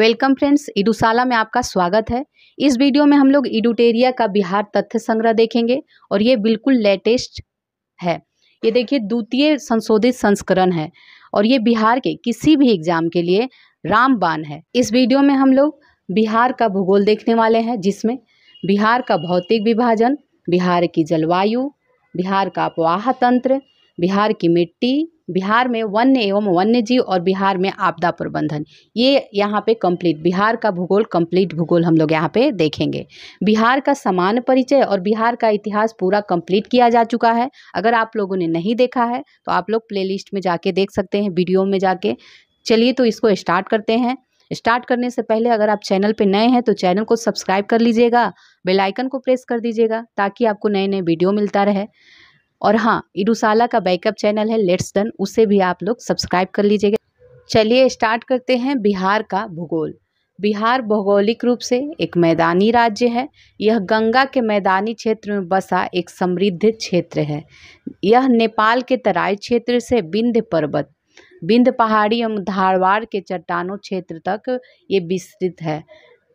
welcome friends इडुशाला में आपका स्वागत है इस वीडियो में हम लोग इडुटेरिया का बिहार तथ्य संग्रह देखेंगे और ये बिल्कुल लेटेस्ट है ये देखिए द्वितीय संशोधित संस्करण है और ये बिहार के किसी भी एग्जाम के लिए रामबान है इस वीडियो में हम लोग बिहार का भूगोल देखने वाले हैं जिसमें बिहार का भौतिक विभाजन बिहार की जलवायु बिहार का अपवाह तंत्र बिहार की मिट्टी बिहार में वन्य एवं वन्य जीव और बिहार में आपदा प्रबंधन ये यहाँ पे कंप्लीट बिहार का भूगोल कंप्लीट भूगोल हम लोग यहाँ पे देखेंगे बिहार का समान परिचय और बिहार का इतिहास पूरा कंप्लीट किया जा चुका है अगर आप लोगों ने नहीं देखा है तो आप लोग प्ले में जाके देख सकते हैं वीडियो में जाके चलिए तो इसको स्टार्ट करते हैं स्टार्ट करने से पहले अगर आप चैनल पर नए हैं तो चैनल को सब्सक्राइब कर लीजिएगा बेल आइकन को प्रेस कर दीजिएगा ताकि आपको नए नए वीडियो मिलता रहे और हाँ इडुसाला का बैकअप चैनल है लेट्स डन उसे भी आप लोग सब्सक्राइब कर लीजिएगा चलिए स्टार्ट करते हैं बिहार का भूगोल बिहार भौगोलिक रूप से एक मैदानी राज्य है यह गंगा के मैदानी क्षेत्र में बसा एक समृद्ध क्षेत्र है यह नेपाल के तराई क्षेत्र से बिंद पर्वत बिंद पहाड़ी एवं धारवाड़ के चट्टानों क्षेत्र तक ये विस्तृत है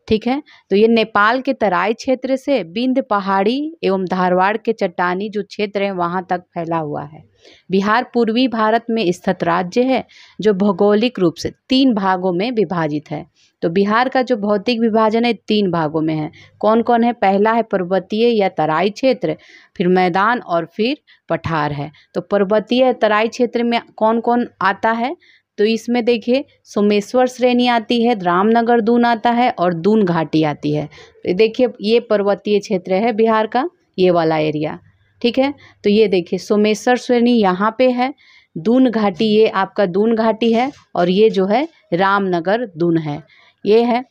ठीक है तो ये नेपाल के तराई क्षेत्र से बिंद पहाड़ी एवं धारवाड़ के चट्टानी जो क्षेत्र हैं वहाँ तक फैला हुआ है बिहार पूर्वी भारत में स्थित राज्य है जो भौगोलिक रूप से तीन भागों में विभाजित है तो बिहार का जो भौतिक विभाजन है तीन भागों में है कौन कौन है पहला है पर्वतीय या तराई क्षेत्र फिर मैदान और फिर पठार है तो पर्वतीय तराई क्षेत्र में कौन कौन आता है तो इसमें देखिए सोमेश्वर श्रेणी आती है रामनगर दून आता है और दून घाटी आती है तो देखिए ये पर्वतीय क्षेत्र है बिहार का ये वाला एरिया ठीक है तो ये देखिए सोमेश्वर श्रेणी यहाँ पे है दून घाटी ये आपका दून घाटी है और ये जो है रामनगर दून है ये है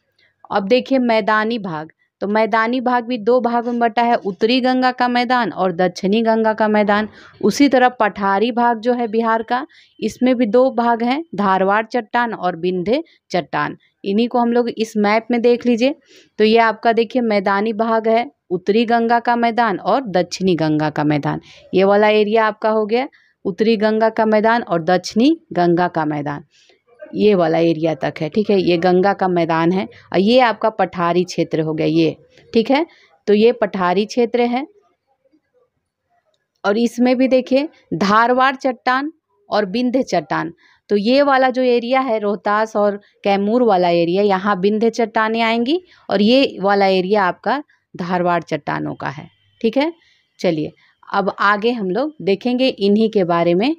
अब देखिए मैदानी भाग तो मैदानी भाग भी दो भाग में बटा है उत्तरी गंगा का मैदान और दक्षिणी गंगा का मैदान उसी तरह पठारी भाग जो है बिहार का इसमें भी दो भाग हैं धारवाड़ चट्टान और बिंधे चट्टान इन्हीं को हम लोग इस मैप में देख लीजिए तो ये आपका देखिए मैदानी भाग है उत्तरी गंगा का मैदान और दक्षिणी गंगा का मैदान ये वाला एरिया आपका हो गया उत्तरी गंगा का मैदान और दक्षिणी गंगा का मैदान ये वाला एरिया तक है ठीक है ये गंगा का मैदान है और ये आपका पठारी क्षेत्र हो गया ये ठीक है तो ये पठारी क्षेत्र है और इसमें भी देखिए धारवाड़ चट्टान और बिंध्य चट्टान तो ये वाला जो एरिया है रोहतास और कैमूर वाला एरिया यहाँ बिंध्य चट्टाने आएंगी और ये वाला एरिया आपका धारवाड़ चट्टानों का है ठीक है चलिए अब आगे हम लोग देखेंगे इन्हीं के बारे में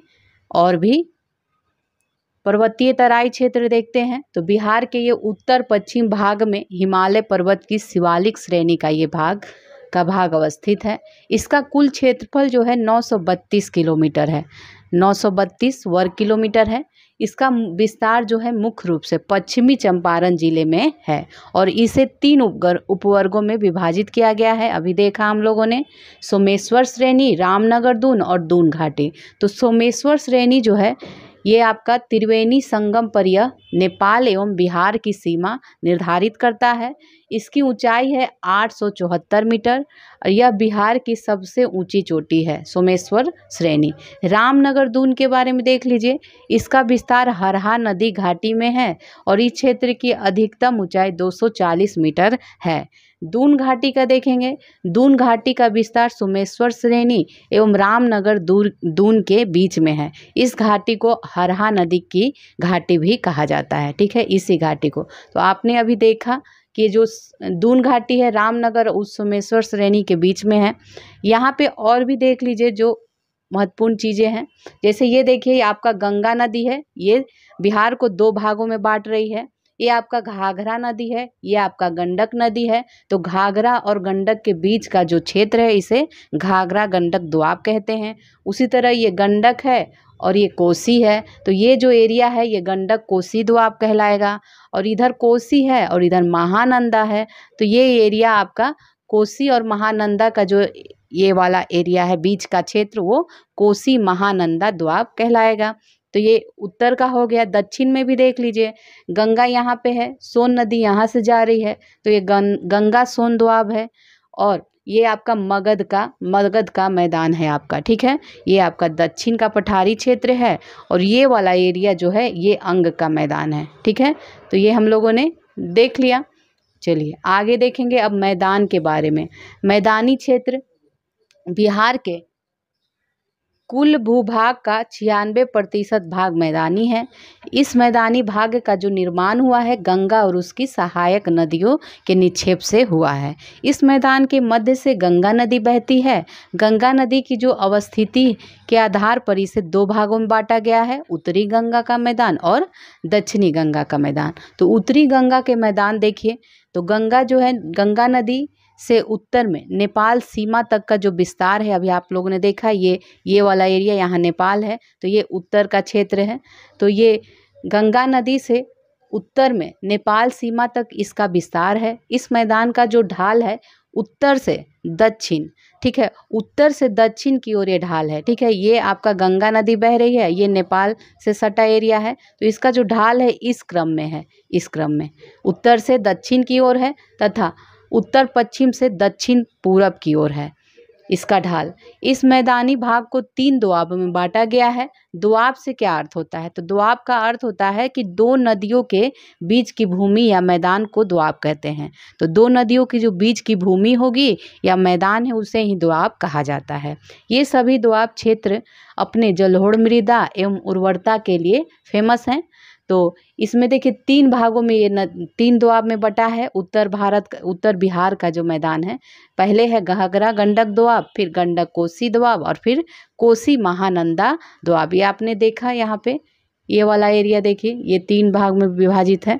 और भी पर्वतीय तराई क्षेत्र देखते हैं तो बिहार के ये उत्तर पश्चिम भाग में हिमालय पर्वत की शिवालिक श्रेणी का ये भाग का भाग अवस्थित है इसका कुल क्षेत्रफल जो है 932 किलोमीटर है 932 वर्ग किलोमीटर है इसका विस्तार जो है मुख्य रूप से पश्चिमी चंपारण जिले में है और इसे तीन उपगर उपवर्गों में विभाजित किया गया है अभी देखा हम लोगों ने सोमेश्वर श्रेणी रामनगर दून और दून घाटी तो सोमेश्वर श्रेणी जो है ये आपका त्रिवेणी संगम पर यह नेपाल एवं बिहार की सीमा निर्धारित करता है इसकी ऊंचाई है आठ मीटर और यह बिहार की सबसे ऊंची चोटी है सोमेश्वर श्रेणी रामनगर दून के बारे में देख लीजिए इसका विस्तार हरहा नदी घाटी में है और इस क्षेत्र की अधिकतम ऊंचाई 240 मीटर है दून घाटी का देखेंगे दून घाटी का विस्तार सोमेश्वर श्रेणी एवं रामनगर दूर दून के बीच में है इस घाटी को हरहा नदी की घाटी भी कहा जाता है ठीक है इसी घाटी को तो आपने अभी देखा कि जो दून घाटी है रामनगर और सोमेश्वर श्रेणी के बीच में है यहाँ पे और भी देख लीजिए जो महत्वपूर्ण चीज़ें हैं जैसे ये देखिए आपका गंगा नदी है ये बिहार को दो भागों में बांट रही है ये आपका घाघरा नदी है ये आपका गंडक नदी है तो घाघरा और गंडक के बीच का जो क्षेत्र है इसे घाघरा गंडक द्वाब कहते हैं उसी तरह ये गंडक है और ये कोसी है तो ये जो एरिया है ये गंडक कोसी द्वाब कहलाएगा और इधर कोसी है और इधर महानंदा है तो ये एरिया आपका कोसी और महानंदा का जो ये वाला एरिया है बीच का क्षेत्र वो कोसी महानंदा द्वाब कहलाएगा तो ये उत्तर का हो गया दक्षिण में भी देख लीजिए गंगा यहाँ पे है सोन नदी यहाँ से जा रही है तो ये गं, गंगा सोन दुआब है और ये आपका मगध का मगध का मैदान है आपका ठीक है ये आपका दक्षिण का पठारी क्षेत्र है और ये वाला एरिया जो है ये अंग का मैदान है ठीक है तो ये हम लोगों ने देख लिया चलिए आगे देखेंगे अब मैदान के बारे में मैदानी क्षेत्र बिहार के कुल भूभाग का छियानवे प्रतिशत भाग मैदानी है इस मैदानी भाग का जो निर्माण हुआ है गंगा और उसकी सहायक नदियों के निक्षेप से हुआ है इस मैदान के मध्य से गंगा नदी बहती है गंगा नदी की जो अवस्थिति के आधार पर इसे दो भागों में बांटा गया है उत्तरी गंगा का मैदान और दक्षिणी गंगा का मैदान तो उत्तरी गंगा के मैदान देखिए तो गंगा जो है गंगा नदी से उत्तर में नेपाल सीमा तक का जो विस्तार है अभी आप लोगों ने देखा ये ये वाला एरिया यहाँ नेपाल है तो ये उत्तर का क्षेत्र है तो ये गंगा नदी से उत्तर में नेपाल सीमा तक इसका विस्तार है इस मैदान का जो ढाल है उत्तर से दक्षिण ठीक है उत्तर से दक्षिण की ओर ये ढाल है ठीक है ये आपका गंगा नदी बह रही है ये नेपाल से सटा एरिया है तो इसका जो ढाल है इस क्रम में है इस क्रम में उत्तर से दक्षिण की ओर है तथा उत्तर पश्चिम से दक्षिण पूरब की ओर है इसका ढाल इस मैदानी भाग को तीन दुआब में बांटा गया है दुआब से क्या अर्थ होता है तो दुआब का अर्थ होता है कि दो नदियों के बीच की भूमि या मैदान को दुआब कहते हैं तो दो नदियों की जो बीच की भूमि होगी या मैदान है उसे ही दुआब कहा जाता है ये सभी दुआब क्षेत्र अपने जलोढ़ मृदा एवं उर्वरता के लिए फेमस हैं तो इसमें देखिए तीन भागों में ये न तीन दोआब में बटा है उत्तर भारत उत्तर बिहार का जो मैदान है पहले है गहगरा गंडक दोआब फिर गंडक कोसी दोआब और फिर कोसी महानंदा दोआब ये आपने देखा यहाँ पे ये वाला एरिया देखिए ये तीन भाग में विभाजित है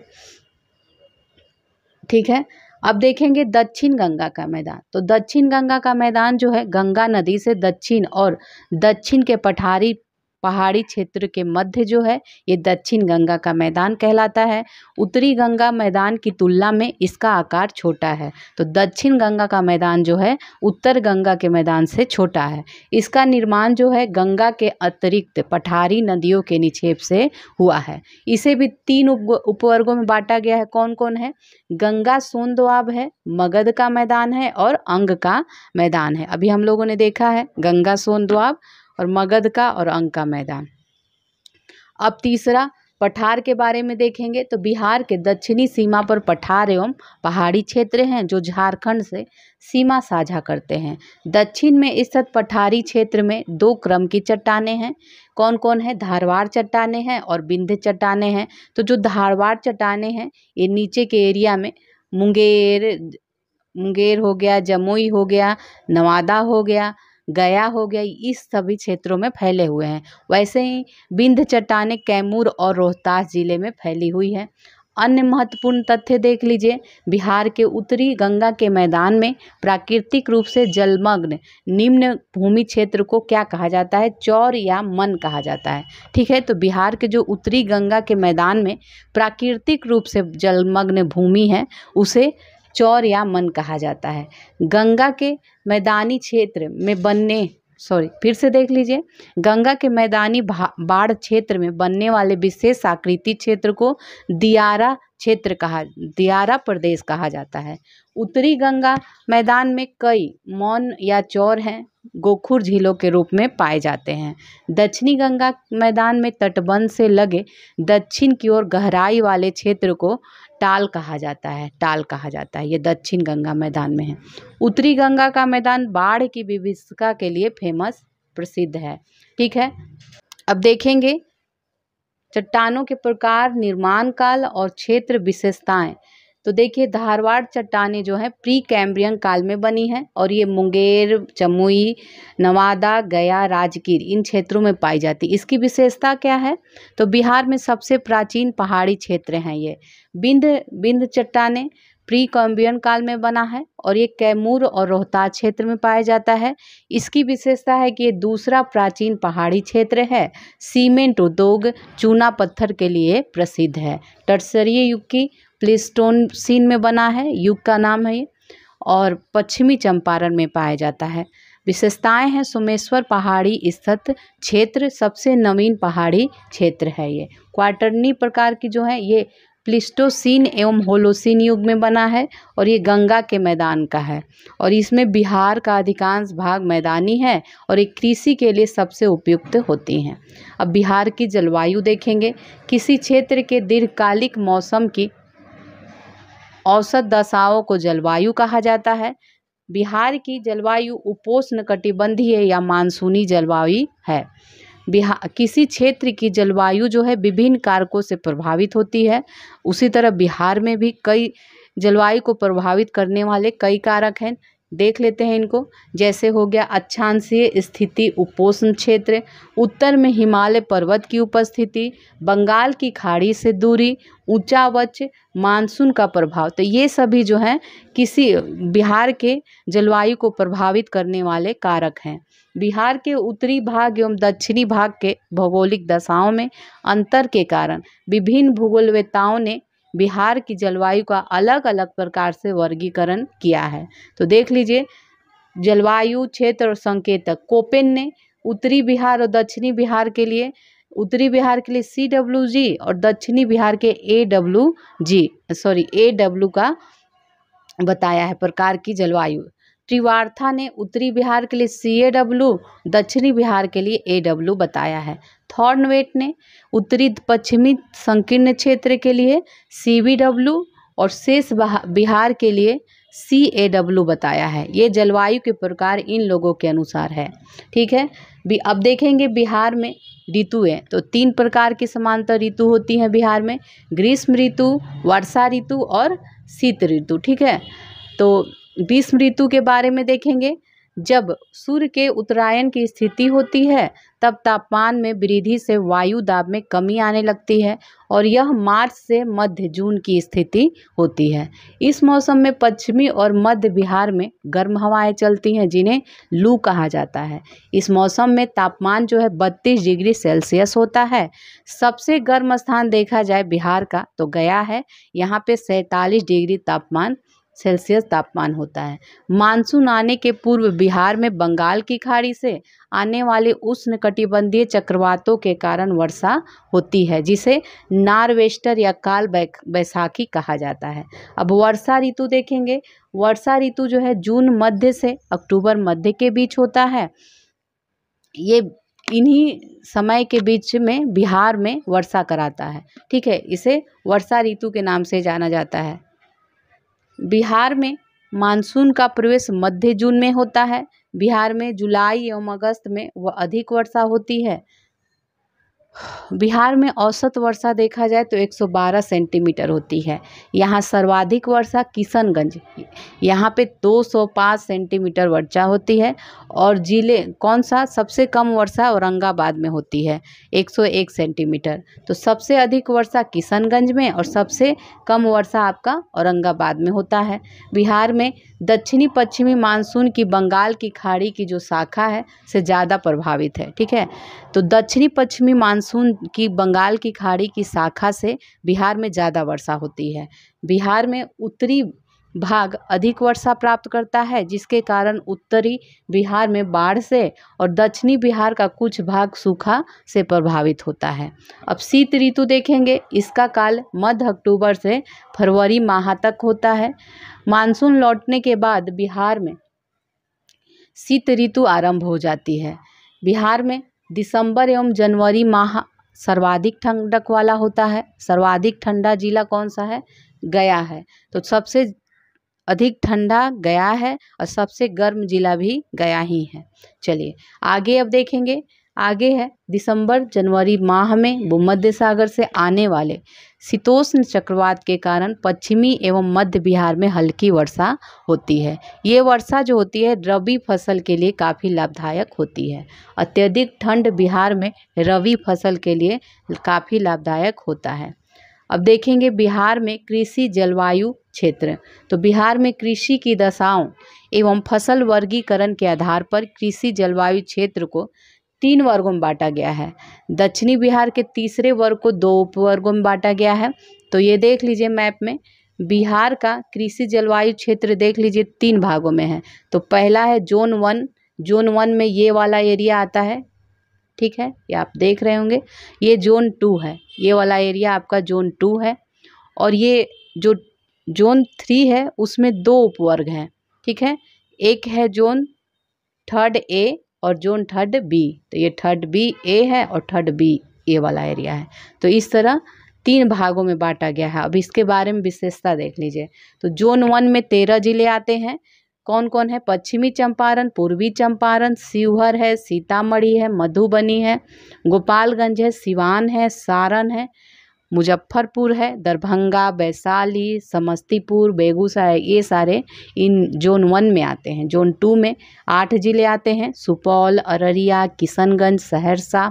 ठीक है अब देखेंगे दक्षिण गंगा का मैदान तो दक्षिण गंगा का मैदान जो है गंगा नदी से दक्षिण और दक्षिण के पठारी पहाड़ी क्षेत्र के मध्य जो है ये दक्षिण गंगा का मैदान कहलाता है उत्तरी गंगा मैदान की तुलना में इसका आकार छोटा है तो दक्षिण गंगा का मैदान जो है उत्तर गंगा के मैदान से छोटा है इसका निर्माण जो है गंगा के अतिरिक्त पठारी नदियों के निक्षेप से हुआ है इसे भी तीन उप उपवर्गों में बांटा गया है कौन कौन है गंगा सोन दुआब है मगध का मैदान है और अंग का मैदान है अभी हम लोगों ने देखा है गंगा सोन दुआब और मगध का और अंग का मैदान अब तीसरा पठार के बारे में देखेंगे तो बिहार के दक्षिणी सीमा पर पठार एवं पहाड़ी क्षेत्र हैं जो झारखंड से सीमा साझा करते हैं दक्षिण में स्थित पठारी क्षेत्र में दो क्रम की चट्टाने हैं कौन कौन है धारवाड़ चट्टाने हैं और बिंध चट्टाने हैं तो जो धारवाड़ चट्टाने हैं ये नीचे के एरिया में मुंगेर मुंगेर हो गया जमुई हो गया नवादा हो गया गया हो गया इस सभी क्षेत्रों में फैले हुए हैं वैसे ही विंध्य चट्टाने कैमूर और रोहतास ज़िले में फैली हुई है अन्य महत्वपूर्ण तथ्य देख लीजिए बिहार के उत्तरी गंगा के मैदान में प्राकृतिक रूप से जलमग्न निम्न भूमि क्षेत्र को क्या कहा जाता है चौर या मन कहा जाता है ठीक है तो बिहार के जो उत्तरी गंगा के मैदान में प्राकृतिक रूप से जलमग्न भूमि है उसे चौर या मन कहा जाता है गंगा के मैदानी क्षेत्र में बनने सॉरी फिर से देख लीजिए गंगा के मैदानी बाढ़ क्षेत्र में बनने वाले विशेष आकृति क्षेत्र को दियारा क्षेत्र कहा दियारा प्रदेश कहा जाता है उत्तरी गंगा मैदान में कई मौन या चौर हैं गोखुर झीलों के रूप में पाए जाते हैं दक्षिणी गंगा मैदान में तटबंध से लगे दक्षिण की ओर गहराई वाले क्षेत्र को टाल कहा जाता है टाल कहा जाता है ये दक्षिण गंगा मैदान में है उत्तरी गंगा का मैदान बाढ़ की विभिषिका के लिए फेमस प्रसिद्ध है ठीक है अब देखेंगे चट्टानों के प्रकार निर्माण काल और क्षेत्र विशेषताएं तो देखिए धारवाड़ चट्टाने जो हैं प्री कैम्ब्रियन काल में बनी हैं और ये मुंगेर जमुई नवादा गया राजगीर इन क्षेत्रों में पाई जाती इसकी विशेषता क्या है तो बिहार में सबसे प्राचीन पहाड़ी क्षेत्र हैं ये बिंद बिंद चट्टाने प्री कैम्बियन काल में बना है और ये कैमूर और रोहतास क्षेत्र में पाया जाता है इसकी विशेषता है कि ये दूसरा प्राचीन पहाड़ी क्षेत्र है सीमेंट उद्योग चूना पत्थर के लिए प्रसिद्ध है टर्सरीय युग की प्ले स्टोन सीन में बना है युग का नाम है ये और पश्चिमी चंपारण में पाया जाता है विशेषताएं हैं सोमेश्वर पहाड़ी स्थित क्षेत्र सबसे नवीन पहाड़ी क्षेत्र है ये क्वार्टरनी प्रकार की जो है ये प्लिस्टोसिन एवं होलोसिन युग में बना है और ये गंगा के मैदान का है और इसमें बिहार का अधिकांश भाग मैदानी है और ये कृषि के लिए सबसे उपयुक्त होती हैं अब बिहार की जलवायु देखेंगे किसी क्षेत्र के दीर्घकालिक मौसम की औसत दशाओं को जलवायु कहा जाता है बिहार की जलवायु उपोष्ण कटिबंधीय या मानसूनी जलवायु है बिहार किसी क्षेत्र की जलवायु जो है विभिन्न कारकों से प्रभावित होती है उसी तरह बिहार में भी कई जलवायु को प्रभावित करने वाले कई कारक हैं देख लेते हैं इनको जैसे हो गया अच्छांशीय स्थिति उपोष्ण क्षेत्र उत्तर में हिमालय पर्वत की उपस्थिति बंगाल की खाड़ी से दूरी वच मानसून का प्रभाव तो ये सभी जो हैं किसी बिहार के जलवायु को प्रभावित करने वाले कारक हैं बिहार के उत्तरी भाग एवं दक्षिणी भाग के भौगोलिक दशाओं में अंतर के कारण विभिन्न भूगोलवेताओं ने बिहार की जलवायु का अलग अलग प्रकार से वर्गीकरण किया है तो देख लीजिए जलवायु क्षेत्र और संकेतक कोपेन ने उत्तरी बिहार और दक्षिणी बिहार के लिए उत्तरी बिहार के लिए सी डब्ल्यू जी और दक्षिणी बिहार के A W G sorry A W का बताया है प्रकार की जलवायु त्रिवार्था ने उत्तरी बिहार के लिए सी ए डब्ल्यू दक्षिणी बिहार के लिए ए डब्ल्यू बताया है थॉर्नवेट ने उत्तरी पश्चिमी संकीर्ण क्षेत्र के लिए सी बी डब्ल्यू और शेष बिहार के लिए सी ए डब्ल्यू बताया है ये जलवायु के प्रकार इन लोगों के अनुसार है ठीक है भी अब देखेंगे बिहार में ऋतु है तो तीन प्रकार की समानता ऋतु होती हैं बिहार में ग्रीष्म ऋतु वर्षा ऋतु और शीत ऋतु ठीक है तो ग्रीष्म ऋतु के बारे में देखेंगे जब सूर्य के उत्तरायण की स्थिति होती है तब तापमान में वृद्धि से वायु दाब में कमी आने लगती है और यह मार्च से मध्य जून की स्थिति होती है इस मौसम में पश्चिमी और मध्य बिहार में गर्म हवाएं चलती हैं जिन्हें लू कहा जाता है इस मौसम में तापमान जो है बत्तीस डिग्री सेल्सियस होता है सबसे गर्म स्थान देखा जाए बिहार का तो गया है यहाँ पर सैंतालीस डिग्री तापमान सेल्सियस तापमान होता है मानसून आने के पूर्व बिहार में बंगाल की खाड़ी से आने वाले उष्ण कटिबंधीय चक्रवातों के कारण वर्षा होती है जिसे नारवेस्टर या काल बैसाखी कहा जाता है अब वर्षा ऋतु देखेंगे वर्षा ऋतु जो है जून मध्य से अक्टूबर मध्य के बीच होता है ये इन्हीं समय के बीच में बिहार में वर्षा कराता है ठीक है इसे वर्षा ऋतु के नाम से जाना जाता है बिहार में मानसून का प्रवेश मध्य जून में होता है बिहार में जुलाई एवं अगस्त में वह अधिक वर्षा होती है बिहार में औसत वर्षा देखा जाए तो 112 सेंटीमीटर होती है यहाँ सर्वाधिक वर्षा किशनगंज यहाँ पे 205 सेंटीमीटर वर्षा होती है और ज़िले कौन सा सबसे कम वर्षा औरंगाबाद में होती है 101 सेंटीमीटर तो सबसे अधिक वर्षा किशनगंज में और सबसे कम वर्षा आपका औरंगाबाद में होता है बिहार में दक्षिणी पश्चिमी मानसून की बंगाल की खाड़ी की जो शाखा है से ज़्यादा प्रभावित है ठीक है तो दक्षिणी पश्चिमी मानसून की बंगाल की खाड़ी की शाखा से बिहार में ज़्यादा वर्षा होती है बिहार में उत्तरी भाग अधिक वर्षा प्राप्त करता है जिसके कारण उत्तरी बिहार में बाढ़ से और दक्षिणी बिहार का कुछ भाग सूखा से प्रभावित होता है अब शीत ऋतु देखेंगे इसका काल मध्य अक्टूबर से फरवरी माह तक होता है मानसून लौटने के बाद बिहार में शीत ऋतु आरंभ हो जाती है बिहार में दिसंबर एवं जनवरी माह सर्वाधिक ठंडक वाला होता है सर्वाधिक ठंडा जिला कौन सा है गया है तो सबसे अधिक ठंडा गया है और सबसे गर्म जिला भी गया ही है चलिए आगे अब देखेंगे आगे है दिसंबर जनवरी माह में भूमध्य सागर से आने वाले शीतोष्ण चक्रवात के कारण पश्चिमी एवं मध्य बिहार में हल्की वर्षा होती है ये वर्षा जो होती है रबी फसल के लिए काफ़ी लाभदायक होती है अत्यधिक ठंड बिहार में रबी फसल के लिए काफ़ी लाभदायक होता है अब देखेंगे बिहार में कृषि जलवायु क्षेत्र तो बिहार में कृषि की दशाओं एवं फसल वर्गीकरण के आधार पर कृषि जलवायु क्षेत्र को तीन वर्गों में बांटा गया है दक्षिणी बिहार के तीसरे वर्ग को दो उपवर्गों में बांटा गया है तो ये देख लीजिए मैप में बिहार का कृषि जलवायु क्षेत्र देख लीजिए तीन भागों में है तो पहला है जोन वन जोन वन में ये वाला एरिया आता है ठीक है ये आप देख रहे होंगे ये जोन टू है ये वाला एरिया आपका जोन टू है और ये जो जोन थ्री है उसमें दो उपवर्ग हैं ठीक है एक है जोन थर्ड ए और जोन थर्ड बी तो ये थर्ड बी ए है और थर्ड बी ए वाला एरिया है तो इस तरह तीन भागों में बांटा गया है अब इसके बारे में विशेषता देख लीजिए तो जोन वन में तेरह जिले आते हैं कौन कौन है पश्चिमी चंपारण पूर्वी चंपारण शिवहर है सीतामढ़ी है मधुबनी है गोपालगंज है सिवान है सारण है मुजफ्फरपुर है दरभंगा वैशाली समस्तीपुर बेगूसराय ये सारे इन जोन वन में आते हैं जोन टू में आठ ज़िले आते हैं सुपौल अररिया किशनगंज सहरसा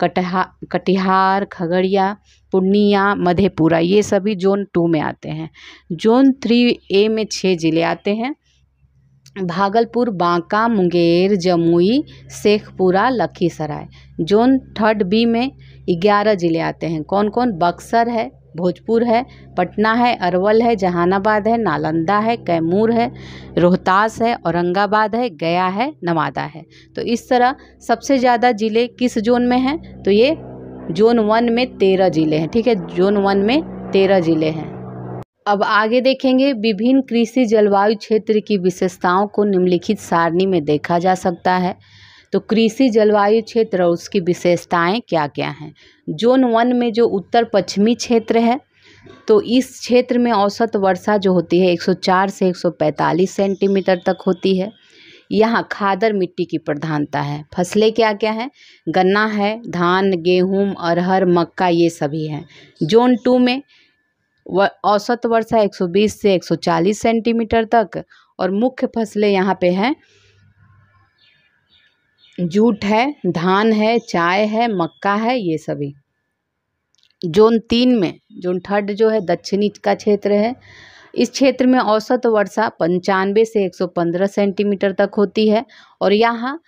कटहा कटिहार खगड़िया पूर्णिया मधेपुरा ये सभी जोन टू में आते हैं जोन थ्री ए में छः ज़िले आते हैं Bhagalpur Banka Munger Jamui Sheikhpura Lakhisarai zone third B में ग्यारह ज़िले आते हैं कौन कौन बक्सर है भोजपुर है पटना है अरवल है जहानाबाद है नालंदा है कैमूर है रोहतास है औरंगाबाद है गया है नवादा है तो इस तरह सबसे ज़्यादा ज़िले किस जोन में हैं तो ये जोन वन में तेरह ज़िले हैं ठीक है जोन वन में तेरह ज़िले हैं अब आगे देखेंगे विभिन्न कृषि जलवायु क्षेत्र की विशेषताओं को निम्नलिखित सारणी में देखा जा सकता है तो कृषि जलवायु क्षेत्र और उसकी विशेषताएं क्या क्या हैं जोन वन में जो उत्तर पश्चिमी क्षेत्र है तो इस क्षेत्र में औसत वर्षा जो होती है 104 से 145 सेंटीमीटर तक होती है यहाँ खादर मिट्टी की प्रधानता है फसलें क्या क्या हैं गन्ना है धान गेहूँ अरहर मक्का ये सभी हैं जोन टू में व औसत वर्षा 120 से 140 सेंटीमीटर तक और मुख्य फसलें यहाँ पे हैं जूट है धान है चाय है मक्का है ये सभी जोन तीन में जोन थर्ड जो है दक्षिणी का क्षेत्र है इस क्षेत्र में औसत वर्षा पंचानवे से 115 सेंटीमीटर तक होती है और यहाँ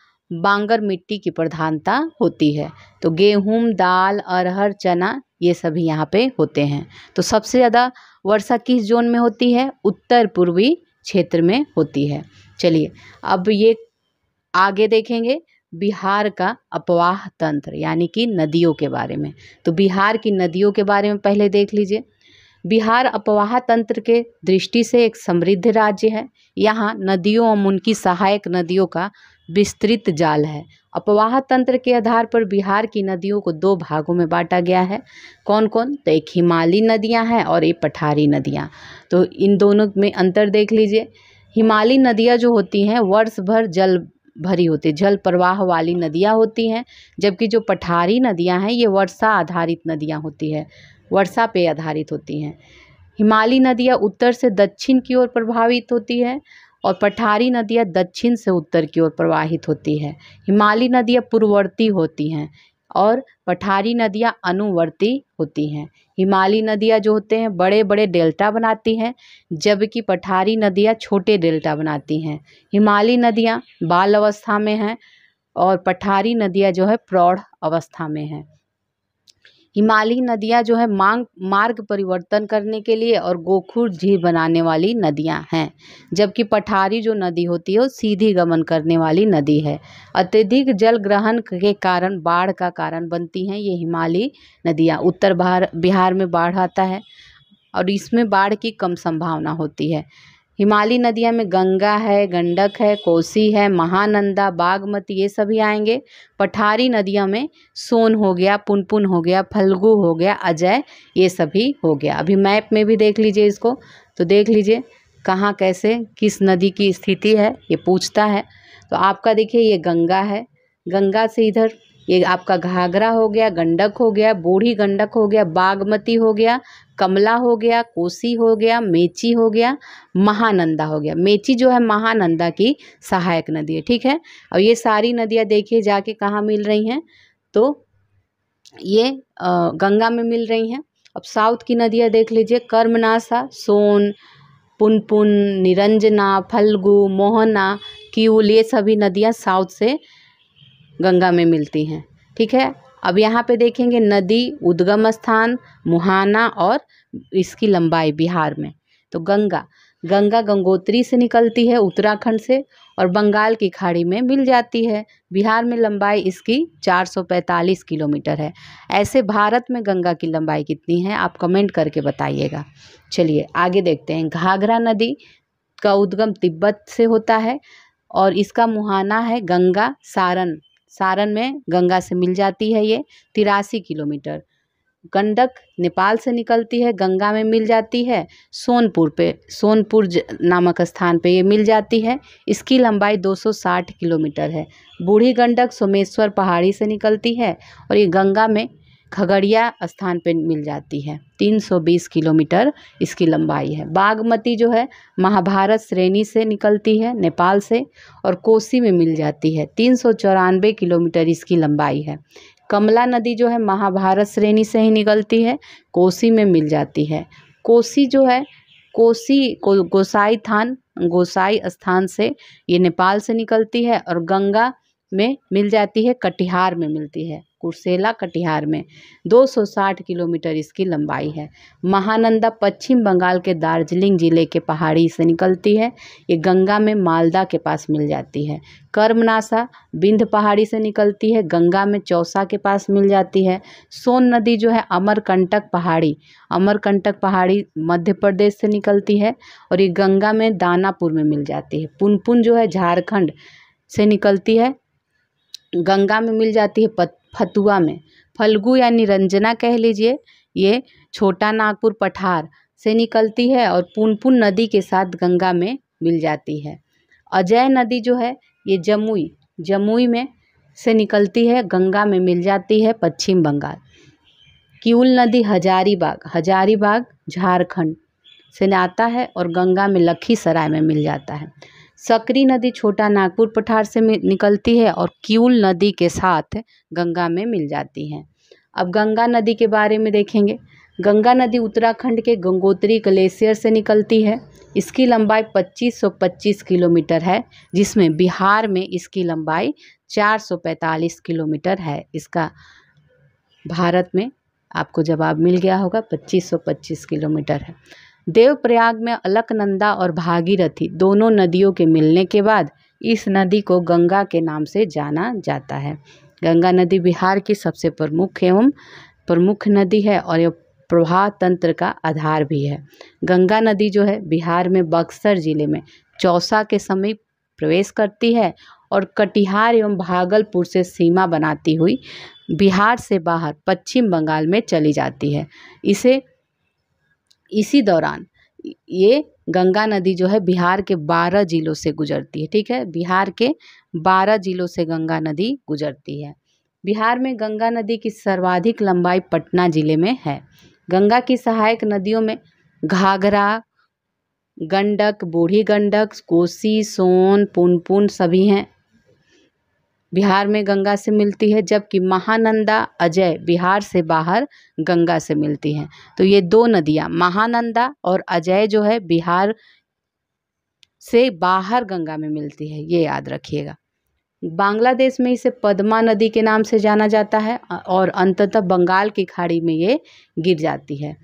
बांगर मिट्टी की प्रधानता होती है तो गेहूँ दाल अरहर चना ये सभी यहाँ पे होते हैं तो सबसे ज़्यादा वर्षा किस जोन में होती है उत्तर पूर्वी क्षेत्र में होती है चलिए अब ये आगे देखेंगे बिहार का अपवाह तंत्र यानी कि नदियों के बारे में तो बिहार की नदियों के बारे में पहले देख लीजिए बिहार अपवाह तंत्र के दृष्टि से एक समृद्ध राज्य है यहाँ नदियों और उनकी सहायक नदियों का विस्तृत जाल है अपवाह तंत्र के आधार पर बिहार की नदियों को दो भागों में बांटा गया है कौन कौन तो एक हिमालयी नदियां हैं और एक पठारी नदियां तो इन दोनों में अंतर देख लीजिए हिमालयी नदियां जो होती हैं वर्ष भर जल भरी होती है जल प्रवाह वाली नदियां होती हैं जबकि जो पठारी नदियां हैं ये वर्षा आधारित नदियाँ होती है वर्षा पे आधारित होती हैं हिमालयी नदियाँ उत्तर से दक्षिण की ओर प्रभावित होती हैं और पठारी नदियाँ दक्षिण से उत्तर की ओर प्रवाहित होती है हिमाली नदियाँ पूर्ववर्ती होती हैं और पठारी नदियाँ अनुवर्ती होती हैं हिमालयी नदियाँ जो होते हैं बड़े बड़े डेल्टा बनाती हैं जबकि पठारी नदियाँ छोटे डेल्टा बनाती हैं हिमाली नदियाँ बाल अवस्था में हैं और पठारी नदियाँ जो है प्रौढ़ अवस्था में हैं हिमालयी नदियाँ जो है मांग मार्ग परिवर्तन करने के लिए और गोखुर झील बनाने वाली नदियाँ हैं जबकि पठारी जो नदी होती है वो सीधी गमन करने वाली नदी है अत्यधिक जल ग्रहण के कारण बाढ़ का कारण बनती हैं ये हिमालयी नदियाँ उत्तर बिहार बिहार में बाढ़ आता है और इसमें बाढ़ की कम संभावना होती है हिमालयी नदियाँ में गंगा है गंडक है कोसी है महानंदा बागमती ये सभी आएंगे पठारी नदियाँ में सोन हो गया पुनपुन हो गया फलगु हो गया अजय ये सभी हो गया अभी मैप में भी देख लीजिए इसको तो देख लीजिए कहाँ कैसे किस नदी की स्थिति है ये पूछता है तो आपका देखिए ये गंगा है गंगा से इधर ये आपका घाघरा हो गया गंडक हो गया बूढ़ी गंडक हो गया बागमती हो गया कमला हो गया कोसी हो गया मेची हो गया महानंदा हो गया मेची जो है महानंदा की सहायक नदी है ठीक है और ये सारी नदियाँ देखिए जाके कहाँ मिल रही हैं तो ये गंगा में मिल रही हैं अब साउथ की नदियाँ देख लीजिए कर्मनासा सोन पुनपुन निरंजना फल्गु मोहना क्यूल ये सभी नदियाँ साउथ से गंगा में मिलती हैं ठीक है अब यहाँ पे देखेंगे नदी उद्गम स्थान मुहाना और इसकी लंबाई बिहार में तो गंगा गंगा गंगोत्री से निकलती है उत्तराखंड से और बंगाल की खाड़ी में मिल जाती है बिहार में लंबाई इसकी 445 किलोमीटर है ऐसे भारत में गंगा की लंबाई कितनी है आप कमेंट करके बताइएगा चलिए आगे देखते हैं घाघरा नदी का उद्गम तिब्बत से होता है और इसका मुहाना है गंगा सारन सारण में गंगा से मिल जाती है ये तिरासी किलोमीटर गंडक नेपाल से निकलती है गंगा में मिल जाती है सोनपुर पे सोनपुर नामक स्थान पे ये मिल जाती है इसकी लंबाई 260 किलोमीटर है बूढ़ी गंडक सोमेश्वर पहाड़ी से निकलती है और ये गंगा में खगड़िया स्थान पे मिल जाती है 320 किलोमीटर इसकी लंबाई है बागमती जो है महाभारत श्रेणी से निकलती है नेपाल से और कोसी में मिल जाती है तीन किलोमीटर इसकी लंबाई है कमला नदी जो है महाभारत श्रेणी से ही निकलती है कोसी में मिल जाती है कोसी जो है कोसी को, गोसाई थान गोसाई स्थान से ये नेपाल से निकलती है और गंगा में मिल जाती है कटिहार में मिलती है कुर्सेला कटिहार में 260 किलोमीटर इसकी लंबाई है महानंदा पश्चिम बंगाल के दार्जिलिंग जिले के पहाड़ी से निकलती है ये गंगा में मालदा के पास मिल जाती है कर्मनाशा बिंध पहाड़ी से निकलती है गंगा में चौसा के पास मिल जाती है सोन नदी जो है अमरकंटक पहाड़ी अमरकंटक पहाड़ी मध्य प्रदेश से निकलती है और ये गंगा में दानापुर में मिल जाती है पुनपुन जो है झारखंड से निकलती है गंगा में मिल जाती है पत फतुआ में फलगु या निरंजना कह लीजिए ये छोटा नागपुर पठार से निकलती है और पुनपुन नदी के साथ गंगा में मिल जाती है अजय नदी जो है ये जमुई जमुई में से निकलती है गंगा में मिल जाती है पश्चिम बंगाल किउल नदी हजारीबाग हजारीबाग झारखंड से आता है और गंगा में लखीसराय में मिल जाता है सकरी नदी छोटा नागपुर पठार से निकलती है और क्यूल नदी के साथ गंगा में मिल जाती है अब गंगा नदी के बारे में देखेंगे गंगा नदी उत्तराखंड के गंगोत्री ग्लेशियर से निकलती है इसकी लंबाई 2525 किलोमीटर है जिसमें बिहार में इसकी लंबाई 445 किलोमीटर है इसका भारत में आपको जवाब मिल गया होगा 2525 किलोमीटर है देवप्रयाग में अलकनंदा और भागीरथी दोनों नदियों के मिलने के बाद इस नदी को गंगा के नाम से जाना जाता है गंगा नदी बिहार की सबसे प्रमुख एवं प्रमुख नदी है और यह प्रवाह तंत्र का आधार भी है गंगा नदी जो है बिहार में बक्सर जिले में चौसा के समीप प्रवेश करती है और कटिहार एवं भागलपुर से सीमा बनाती हुई बिहार से बाहर पश्चिम बंगाल में चली जाती है इसे इसी दौरान ये गंगा नदी जो है बिहार के बारह जिलों से गुजरती है ठीक है बिहार के बारह जिलों से गंगा नदी गुजरती है बिहार में गंगा नदी की सर्वाधिक लंबाई पटना ज़िले में है गंगा की सहायक नदियों में घाघरा गंडक बूढ़ी गंडक कोसी सोन पुनपुन सभी हैं बिहार में गंगा से मिलती है जबकि महानंदा अजय बिहार से बाहर गंगा से मिलती हैं तो ये दो नदियाँ महानंदा और अजय जो है बिहार से बाहर गंगा में मिलती है ये याद रखिएगा बांग्लादेश में इसे पद्मा नदी के नाम से जाना जाता है और अंततः बंगाल की खाड़ी में ये गिर जाती है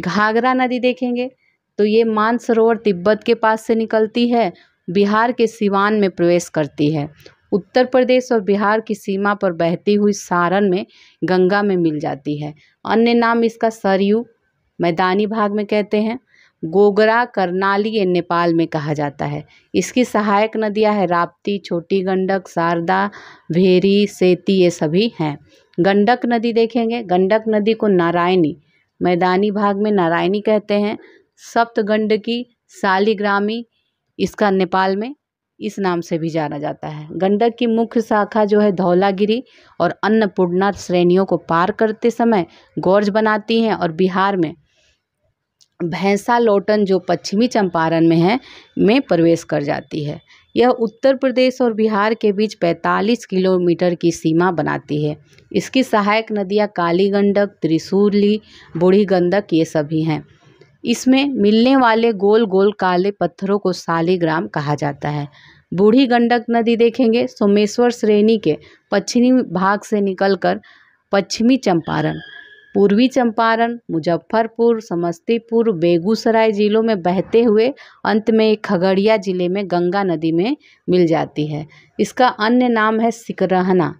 घाघरा नदी देखेंगे तो ये मानसरोवर तिब्बत के पास से निकलती है बिहार के सिवान में प्रवेश करती है उत्तर प्रदेश और बिहार की सीमा पर बहती हुई सारण में गंगा में मिल जाती है अन्य नाम इसका सरयू मैदानी भाग में कहते हैं गोगरा करनाली नेपाल में कहा जाता है इसकी सहायक नदियां हैं राप्ती छोटी गंडक शारदा भेरी सेती ये सभी हैं गंडक नदी देखेंगे गंडक नदी को नारायणी मैदानी भाग में नारायणी कहते हैं सप्त गंडकी सालीग्रामी इसका नेपाल में इस नाम से भी जाना जाता है गंडक की मुख्य शाखा जो है धौलागिरी और अन्नपूर्णा श्रेणियों को पार करते समय गौर्ज बनाती हैं और बिहार में भैंसा लोटन जो पश्चिमी चंपारण में है में प्रवेश कर जाती है यह उत्तर प्रदेश और बिहार के बीच 45 किलोमीटर की सीमा बनाती है इसकी सहायक नदियाँ काली गंडक त्रिशूली बूढ़ी गंडक ये सभी हैं इसमें मिलने वाले गोल गोल काले पत्थरों को सालीग्राम कहा जाता है बूढ़ी गंडक नदी देखेंगे सोमेश्वर श्रेणी के पश्चिमी भाग से निकलकर पश्चिमी चंपारण पूर्वी चंपारण मुजफ्फरपुर समस्तीपुर बेगूसराय जिलों में बहते हुए अंत में खगड़िया जिले में गंगा नदी में मिल जाती है इसका अन्य नाम है सिकरहना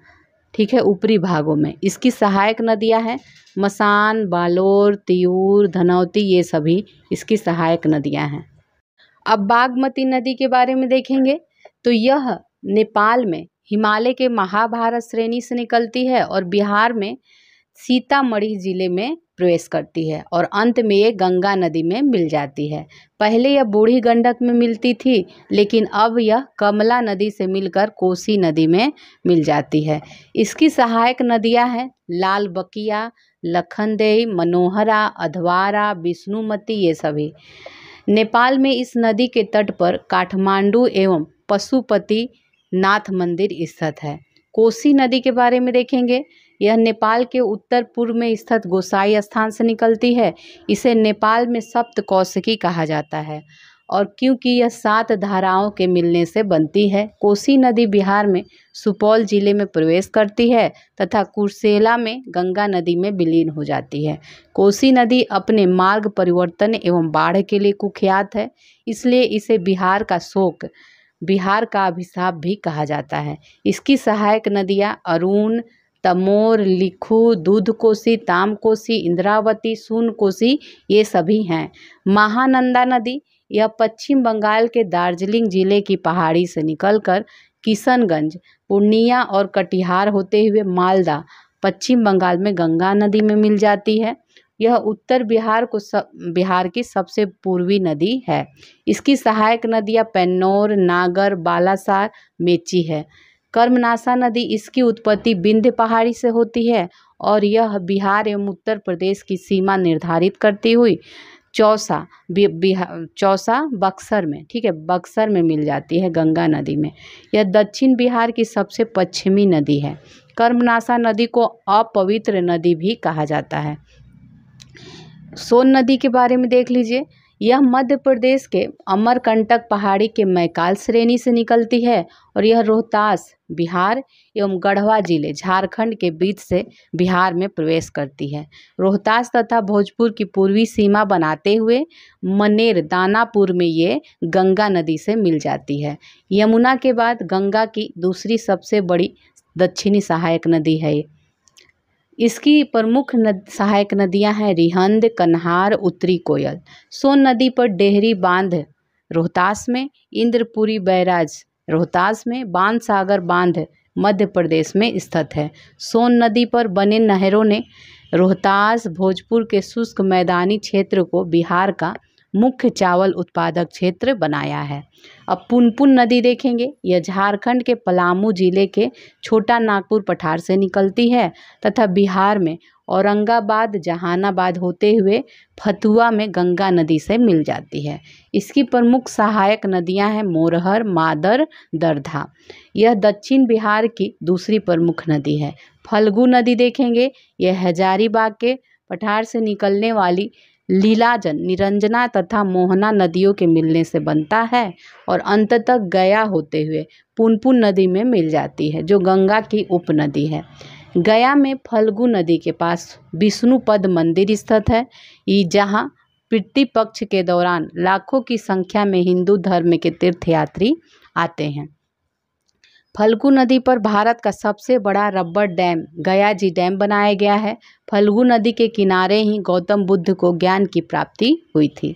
ठीक है ऊपरी भागों में इसकी सहायक नदियां हैं मसान बालोर तियूर धनौती ये सभी इसकी सहायक नदियां हैं अब बागमती नदी के बारे में देखेंगे तो यह नेपाल में हिमालय के महाभारत श्रेणी से निकलती है और बिहार में सीतामढ़ी ज़िले में प्रवेश करती है और अंत में ये गंगा नदी में मिल जाती है पहले यह बूढ़ी गंडक में मिलती थी लेकिन अब यह कमला नदी से मिलकर कोसी नदी में मिल जाती है इसकी सहायक नदियां हैं लाल बकिया लखनदेई मनोहरा अधवारा विष्णुमती ये सभी नेपाल में इस नदी के तट पर काठमांडू एवं पशुपति नाथ मंदिर स्थित है कोसी नदी के बारे में देखेंगे यह नेपाल के उत्तर पूर्व में स्थित गोसाई स्थान से निकलती है इसे नेपाल में सप्त कौशिकी कहा जाता है और क्योंकि यह सात धाराओं के मिलने से बनती है कोसी नदी बिहार में सुपौल जिले में प्रवेश करती है तथा कुर्सेला में गंगा नदी में विलीन हो जाती है कोसी नदी अपने मार्ग परिवर्तन एवं बाढ़ के लिए कुख्यात है इसलिए इसे बिहार का शोक बिहार का अभिशाप भी कहा जाता है इसकी सहायक नदियाँ अरुण तमोर लिखु ताम तामकोसी इंद्रावती कोसी ये सभी हैं महानंदा नदी यह पश्चिम बंगाल के दार्जिलिंग जिले की पहाड़ी से निकलकर किशनगंज पूर्णिया और कटिहार होते हुए मालदा पश्चिम बंगाल में गंगा नदी में मिल जाती है यह उत्तर बिहार को सब बिहार की सबसे पूर्वी नदी है इसकी सहायक नदियाँ पेन्नौर नागर बालासार मेची है कर्मनाशा नदी इसकी उत्पत्ति विंध्य पहाड़ी से होती है और यह बिहार एवं उत्तर प्रदेश की सीमा निर्धारित करती हुई चौसा चौसा बक्सर में ठीक है बक्सर में मिल जाती है गंगा नदी में यह दक्षिण बिहार की सबसे पश्चिमी नदी है कर्मनाशा नदी को अपवित्र नदी भी कहा जाता है सोन नदी के बारे में देख लीजिए यह मध्य प्रदेश के अमरकंटक पहाड़ी के मैकाल श्रेणी से निकलती है और यह रोहतास बिहार एवं गढ़वा जिले झारखंड के बीच से बिहार में प्रवेश करती है रोहतास तथा भोजपुर की पूर्वी सीमा बनाते हुए मनेर दानापुर में ये गंगा नदी से मिल जाती है यमुना के बाद गंगा की दूसरी सबसे बड़ी दक्षिणी सहायक नदी है इसकी प्रमुख नद सहायक नदियां हैं रिहंद कन्हार उत्तरी कोयल सोन नदी पर डेहरी बांध रोहतास में इंद्रपुरी बैराज रोहतास में बांध सागर बांध मध्य प्रदेश में स्थित है सोन नदी पर बने नहरों ने रोहतास भोजपुर के शुष्क मैदानी क्षेत्र को बिहार का मुख्य चावल उत्पादक क्षेत्र बनाया है अब पुनपुन नदी देखेंगे यह झारखंड के पलामू जिले के छोटा नागपुर पठार से निकलती है तथा बिहार में औरंगाबाद जहानाबाद होते हुए फतुआ में गंगा नदी से मिल जाती है इसकी प्रमुख सहायक नदियां हैं मोरहर मादर दरधा यह दक्षिण बिहार की दूसरी प्रमुख नदी है फल्गु नदी देखेंगे यह हजारीबाग के पठार से निकलने वाली लीलाजन निरंजना तथा मोहना नदियों के मिलने से बनता है और अंत तक गया होते हुए पुनपुन नदी में मिल जाती है जो गंगा की उपनदी है गया में फल्गु नदी के पास विष्णुपद मंदिर स्थित है ये जहाँ पितृ पक्ष के दौरान लाखों की संख्या में हिंदू धर्म के तीर्थयात्री आते हैं फल्गु नदी पर भारत का सबसे बड़ा रबर डैम गयाजी डैम बनाया गया है फल्गु नदी के किनारे ही गौतम बुद्ध को ज्ञान की प्राप्ति हुई थी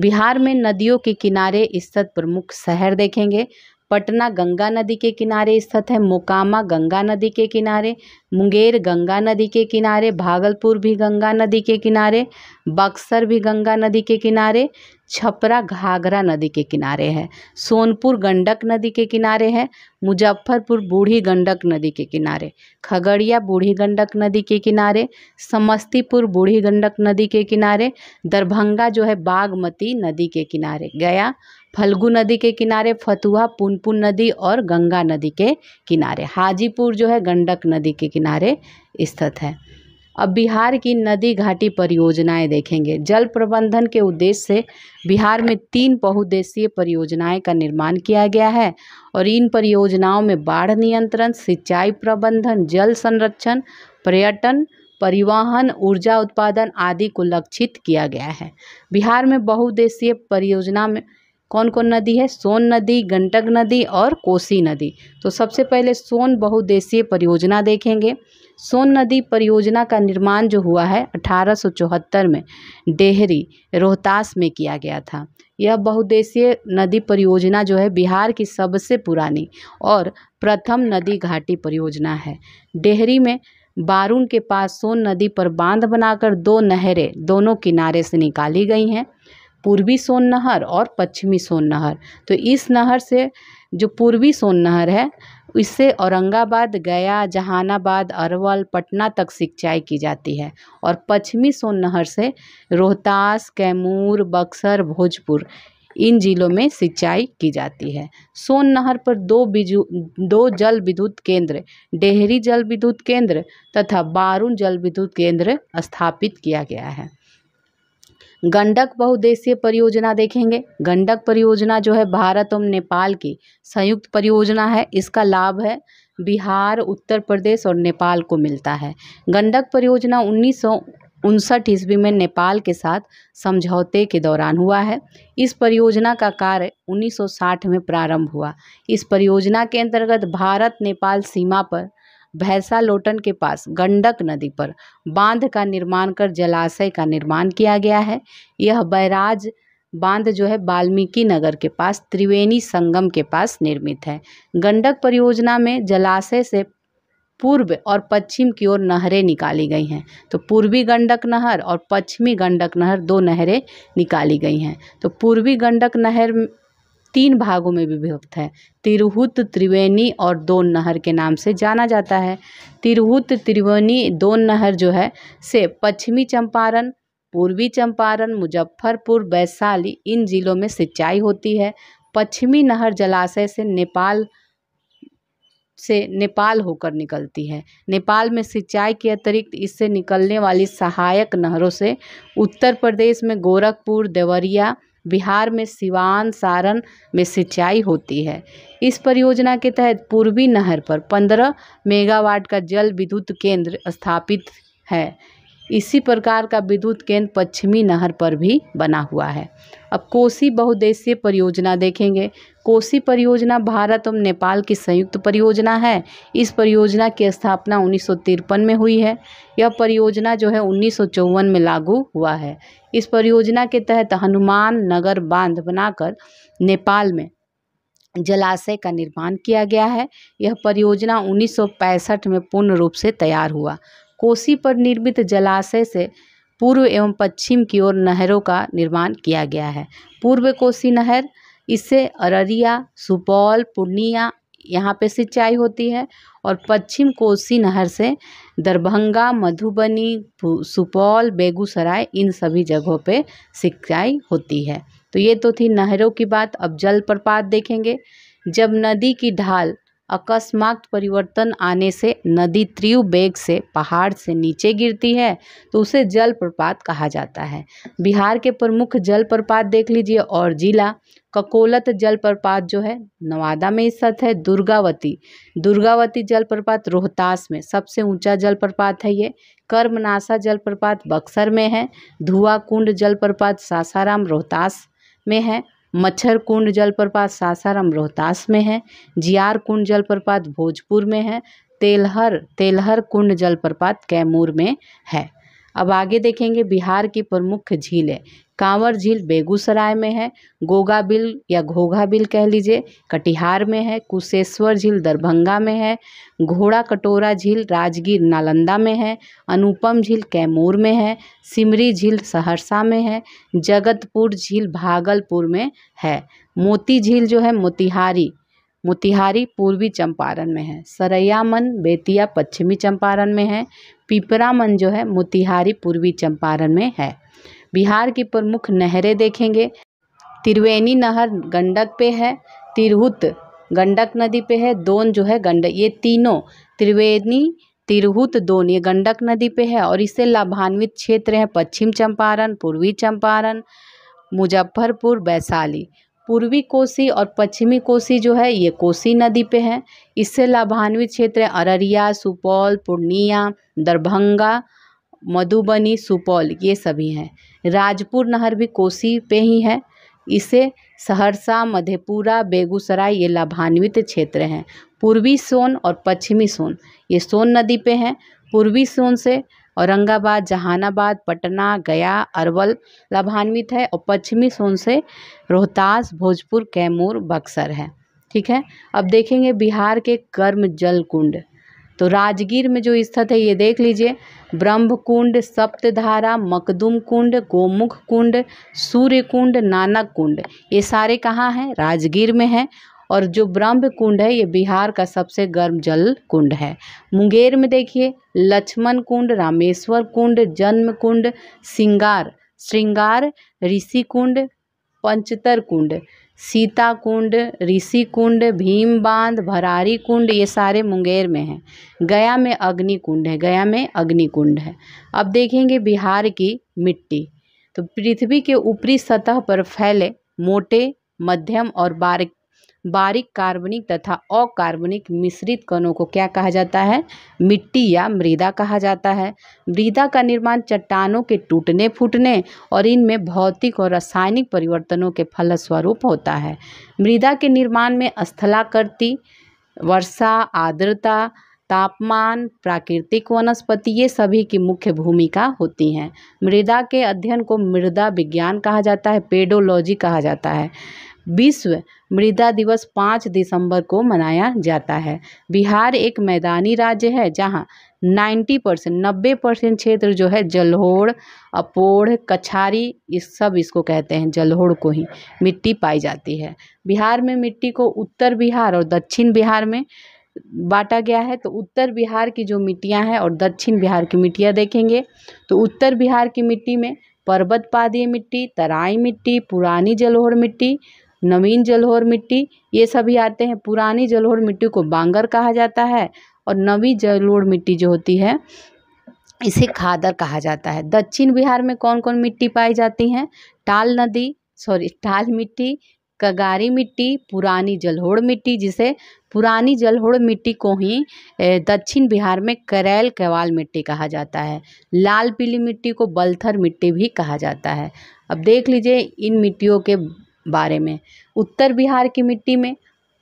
बिहार में नदियों के किनारे स्थित प्रमुख शहर देखेंगे पटना गंगा नदी के किनारे स्थित है मोकामा गंगा नदी के किनारे मुंगेर गंगा नदी के किनारे भागलपुर भी गंगा नदी के किनारे बक्सर भी गंगा नदी के किनारे छपरा घाघरा नदी के किनारे है सोनपुर गंडक नदी के किनारे है मुजफ्फरपुर बूढ़ी गंडक नदी के किनारे खगड़िया बूढ़ी गंडक नदी के किनारे समस्तीपुर बूढ़ी गंडक नदी के किनारे दरभंगा जो है बागमती नदी के किनारे गया फल्गु नदी के किनारे फतुहा पुनपुन नदी और गंगा नदी के किनारे हाजीपुर जो है गंडक नदी के किनारे स्थित है अब बिहार की नदी घाटी परियोजनाएं देखेंगे जल प्रबंधन के उद्देश्य से बिहार में तीन बहुद्देशीय परियोजनाएं का निर्माण किया गया है और इन परियोजनाओं में बाढ़ नियंत्रण सिंचाई प्रबंधन जल संरक्षण पर्यटन परिवहन ऊर्जा उत्पादन आदि को लक्षित किया गया है बिहार में बहुउद्देशीय परियोजना में कौन कौन नदी है सोन नदी गंडक नदी और कोसी नदी तो सबसे पहले सोन बहुद्देशीय परियोजना देखेंगे सोन नदी परियोजना का निर्माण जो हुआ है अठारह में डेहरी रोहतास में किया गया था यह बहुद्देशीय नदी परियोजना जो है बिहार की सबसे पुरानी और प्रथम नदी घाटी परियोजना है डेहरी में बारून के पास सोन नदी पर बांध बनाकर दो नहरें दोनों किनारे से निकाली गई हैं पूर्वी सोन नहर और पश्चिमी सोन नहर तो इस नहर से जो पूर्वी सोन नहर है इससे औरंगाबाद गया जहानाबाद अरवल पटना तक सिंचाई की जाती है और पश्चिमी सोन नहर से रोहतास कैमूर बक्सर भोजपुर इन जिलों में सिंचाई की जाती है सोन नहर पर दो बिजु दो जल विद्युत केंद्र डेहरी जल विद्युत केंद्र तथा बारून जल विद्युत केंद्र स्थापित किया गया है गंडक बहुद्देशीय परियोजना देखेंगे गंडक परियोजना जो है भारत और नेपाल की संयुक्त परियोजना है इसका लाभ है बिहार उत्तर प्रदेश और नेपाल को मिलता है गंडक परियोजना उन्नीस उनसठ ईस्वी में नेपाल के साथ समझौते के दौरान हुआ है इस परियोजना का कार्य 1960 में प्रारंभ हुआ इस परियोजना के अंतर्गत भारत नेपाल सीमा पर भैंसा लोटन के पास गंडक नदी पर बांध का निर्माण कर जलाशय का निर्माण किया गया है यह बैराज बांध जो है वाल्मीकि नगर के पास त्रिवेणी संगम के पास निर्मित है गंडक परियोजना में जलाशय से पूर्व और पश्चिम की ओर नहरें निकाली गई हैं तो पूर्वी गंडक नहर और पश्चिमी गंडक नहर दो नहरें निकाली गई हैं तो पूर्वी गंडक नहर तीन भागों में विभक्त है तिरहुत त्रिवेणी और दोन नहर के नाम से जाना जाता है तिरहुत त्रिवेणी दोन नहर जो है से पश्चिमी चंपारण पूर्वी चंपारण मुजफ्फरपुर वैशाली इन जिलों में सिंचाई होती है पश्चिमी नहर जलाशय से नेपाल से नेपाल होकर निकलती है नेपाल में सिंचाई के अतिरिक्त इससे निकलने वाली सहायक नहरों से उत्तर प्रदेश में गोरखपुर देवरिया बिहार में सिवान सारण में सिंचाई होती है इस परियोजना के तहत पूर्वी नहर पर पंद्रह मेगावाट का जल विद्युत केंद्र स्थापित है इसी प्रकार का विद्युत केंद्र पश्चिमी नहर पर भी बना हुआ है अब कोसी बहुद्देशीय परियोजना देखेंगे कोसी परियोजना भारत और नेपाल की संयुक्त परियोजना है इस परियोजना की स्थापना उन्नीस में हुई है यह परियोजना जो है उन्नीस में लागू हुआ है इस परियोजना के तहत हनुमान नगर बांध बनाकर नेपाल में जलाशय का निर्माण किया गया है यह परियोजना उन्नीस में पूर्ण रूप से तैयार हुआ कोसी पर निर्मित जलाशय से पूर्व एवं पश्चिम की ओर नहरों का निर्माण किया गया है पूर्व कोसी नहर इससे अररिया सुपौल पूर्णिया यहाँ पे सिंचाई होती है और पश्चिम कोसी नहर से दरभंगा मधुबनी सुपौल बेगूसराय इन सभी जगहों पे सिंचाई होती है तो ये तो थी नहरों की बात अब जल प्रपात देखेंगे जब नदी की ढाल अकस्मात परिवर्तन आने से नदी त्रिव बेग से पहाड़ से नीचे गिरती है तो उसे जलप्रपात कहा जाता है बिहार के प्रमुख जलप्रपात देख लीजिए और जिला ककोलत जलप्रपात जो है नवादा में स्थित है दुर्गावती दुर्गावती जलप्रपात रोहतास में सबसे ऊंचा जलप्रपात है ये कर्मनाशा जलप्रपात बक्सर में है धुआ कुंड जलप्रपात सासाराम रोहतास में है मच्छर कुंड जलप्रपात सासाराम रोहतास में है जियार कुंड जलप्रपात भोजपुर में है तेलहर तेलहर कुंड जलप्रपात कैमूर में है अब आगे देखेंगे बिहार की प्रमुख झीलें कांवर झील बेगूसराय में है गोगा बिल या घोघा बिल कह लीजिए कटिहार में है कुशेश्वर झील दरभंगा में है घोड़ा कटोरा झील राजगीर नालंदा में है अनुपम झील कैमूर में है सिमरी झील सहरसा में है जगतपुर झील भागलपुर में है मोती झील जो है मोतिहारी मोतिहारी पूर्वी चंपारण में है सरैयामन बेतिया पश्चिमी चंपारण में है पिपरामन जो है मोतिहारी पूर्वी चंपारण में है बिहार की प्रमुख नहरें देखेंगे त्रिवेणी नहर गंडक पे है तिरहुत गंडक नदी पे है दोन जो है गंडक ये तीनों त्रिवेणी तिरहुत दोन ये गंडक नदी पे है और इससे लाभान्वित क्षेत्र है पश्चिम चंपारण पूर्वी चंपारण मुजफ्फरपुर वैशाली पूर्वी कोसी और पश्चिमी कोसी जो है ये कोसी नदी पे है इससे लाभान्वित क्षेत्र अररिया सुपौल पूर्णिया दरभंगा मधुबनी सुपौल ये सभी हैं राजपुर नहर भी कोसी पे ही है इसे सहरसा मधेपुरा बेगूसराय ये लाभान्वित क्षेत्र हैं पूर्वी सोन और पश्चिमी सोन ये सोन नदी पे हैं पूर्वी सोन से औरंगाबाद जहानाबाद पटना गया अरवल लाभान्वित है और पश्चिमी सोन से रोहतास भोजपुर कैमूर बक्सर है ठीक है अब देखेंगे बिहार के कर्म जल कुंड तो राजगीर में जो स्थित है ये देख लीजिए ब्रह्म कुंड सप्तधारा मकदुम कुंड गोमुख कुंड सूर्य कुंड नानक कुंड ये सारे कहाँ हैं राजगीर में हैं और जो ब्रह्म कुंड है ये बिहार का सबसे गर्म जल कुंड है मुंगेर में देखिए लक्ष्मण कुंड रामेश्वर कुंड जन्म कुंड सिंगार श्रृंगार ऋषि कुंड पंचतर कुंड सीता कुंड ऋषि कुंड भीम बांध भरारी कुंड ये सारे मुंगेर में हैं गया में अग्नि कुंड है गया में अग्नि कुंड है अब देखेंगे बिहार की मिट्टी तो पृथ्वी के ऊपरी सतह पर फैले मोटे मध्यम और बारीक बारीक कार्बनिक तथा अकार्बनिक मिश्रित कणों को क्या कहा जाता है मिट्टी या मृदा कहा जाता है मृदा का निर्माण चट्टानों के टूटने फूटने और इनमें भौतिक और रासायनिक परिवर्तनों के फलस्वरूप होता है मृदा के निर्माण में स्थलाकृति वर्षा आर्द्रता तापमान प्राकृतिक वनस्पति ये सभी की मुख्य भूमिका होती हैं मृदा के अध्ययन को मृदा विज्ञान कहा जाता है पेडोलॉजी कहा जाता है विश्व मृदा दिवस पाँच दिसंबर को मनाया जाता है बिहार एक मैदानी राज्य है जहाँ 90 परसेंट नब्बे परसेंट क्षेत्र जो है जलहोड़ अपोढ़ कछारी इस सब इसको कहते हैं जलहोड़ को ही मिट्टी पाई जाती है बिहार में मिट्टी को उत्तर बिहार और दक्षिण बिहार में बांटा गया है तो उत्तर बिहार की जो मिट्टियाँ हैं और दक्षिण बिहार की मिट्टियाँ देखेंगे तो उत्तर बिहार की मिट्टी में पर्वत पादीय मिट्टी तराई मिट्टी पुरानी जलोहर मिट्टी नवीन जलोहर मिट्टी ये सभी आते हैं पुरानी जलोहर मिट्टी को बांगर कहा जाता है और नवी जलोहर मिट्टी जो होती है इसे खादर कहा जाता है दक्षिण बिहार में कौन कौन मिट्टी पाई जाती हैं टाल नदी सॉरी टाल मिट्टी कगारी मिट्टी पुरानी जलहोड़ मिट्टी जिसे पुरानी जलहोड़ मिट्टी को ही दक्षिण बिहार में करैल केवाल मिट्टी कहा जाता है लाल पीली मिट्टी को बलथर मिट्टी भी कहा जाता है अब देख लीजिए इन मिट्टियों के बारे में उत्तर बिहार की मिट्टी में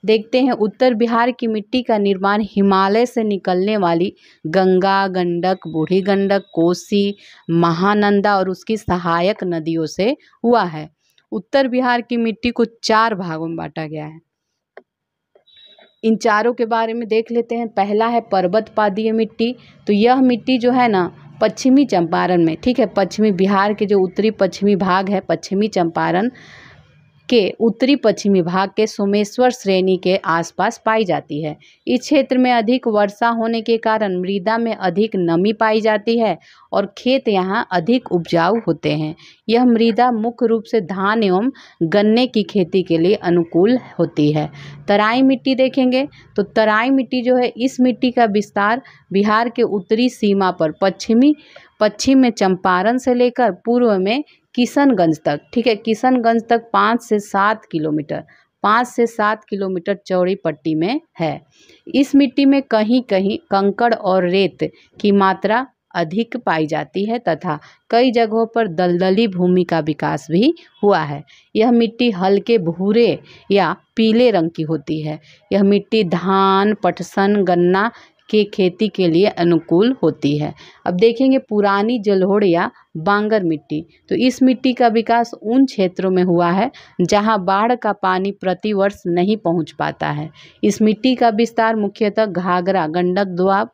देखते हैं उत्तर बिहार की मिट्टी का निर्माण हिमालय से निकलने वाली गंगा गंडक बूढ़ी गंडक कोसी महानंदा और उसकी सहायक नदियों से हुआ है उत्तर बिहार की मिट्टी को चार भागों में बांटा गया है इन चारों के बारे में देख लेते हैं पहला है पर्वत पादीय मिट्टी तो यह मिट्टी जो है ना पश्चिमी चंपारण में ठीक है पश्चिमी बिहार के जो उत्तरी पश्चिमी भाग है पश्चिमी चंपारण के उत्तरी पश्चिमी भाग के सोमेश्वर श्रेणी के आसपास पाई जाती है इस क्षेत्र में अधिक वर्षा होने के कारण मृदा में अधिक नमी पाई जाती है और खेत यहाँ अधिक उपजाऊ होते हैं यह मृदा मुख्य रूप से धान एवं गन्ने की खेती के लिए अनुकूल होती है तराई मिट्टी देखेंगे तो तराई मिट्टी जो है इस मिट्टी का विस्तार बिहार के उत्तरी सीमा पर पश्चिमी पश्चिम में चंपारण से लेकर पूर्व में किशनगंज तक ठीक है किशनगंज तक पाँच से सात किलोमीटर पाँच से सात किलोमीटर चौड़ी पट्टी में है इस मिट्टी में कहीं कहीं कंकड़ और रेत की मात्रा अधिक पाई जाती है तथा कई जगहों पर दलदली भूमि का विकास भी हुआ है यह मिट्टी हल्के भूरे या पीले रंग की होती है यह मिट्टी धान पटसन गन्ना के खेती के लिए अनुकूल होती है अब देखेंगे पुरानी जलोढ़ या बांगर मिट्टी तो इस मिट्टी का विकास उन क्षेत्रों में हुआ है जहां बाढ़ का पानी प्रतिवर्ष नहीं पहुंच पाता है इस मिट्टी का विस्तार मुख्यतः घाघरा गंडक द्वाब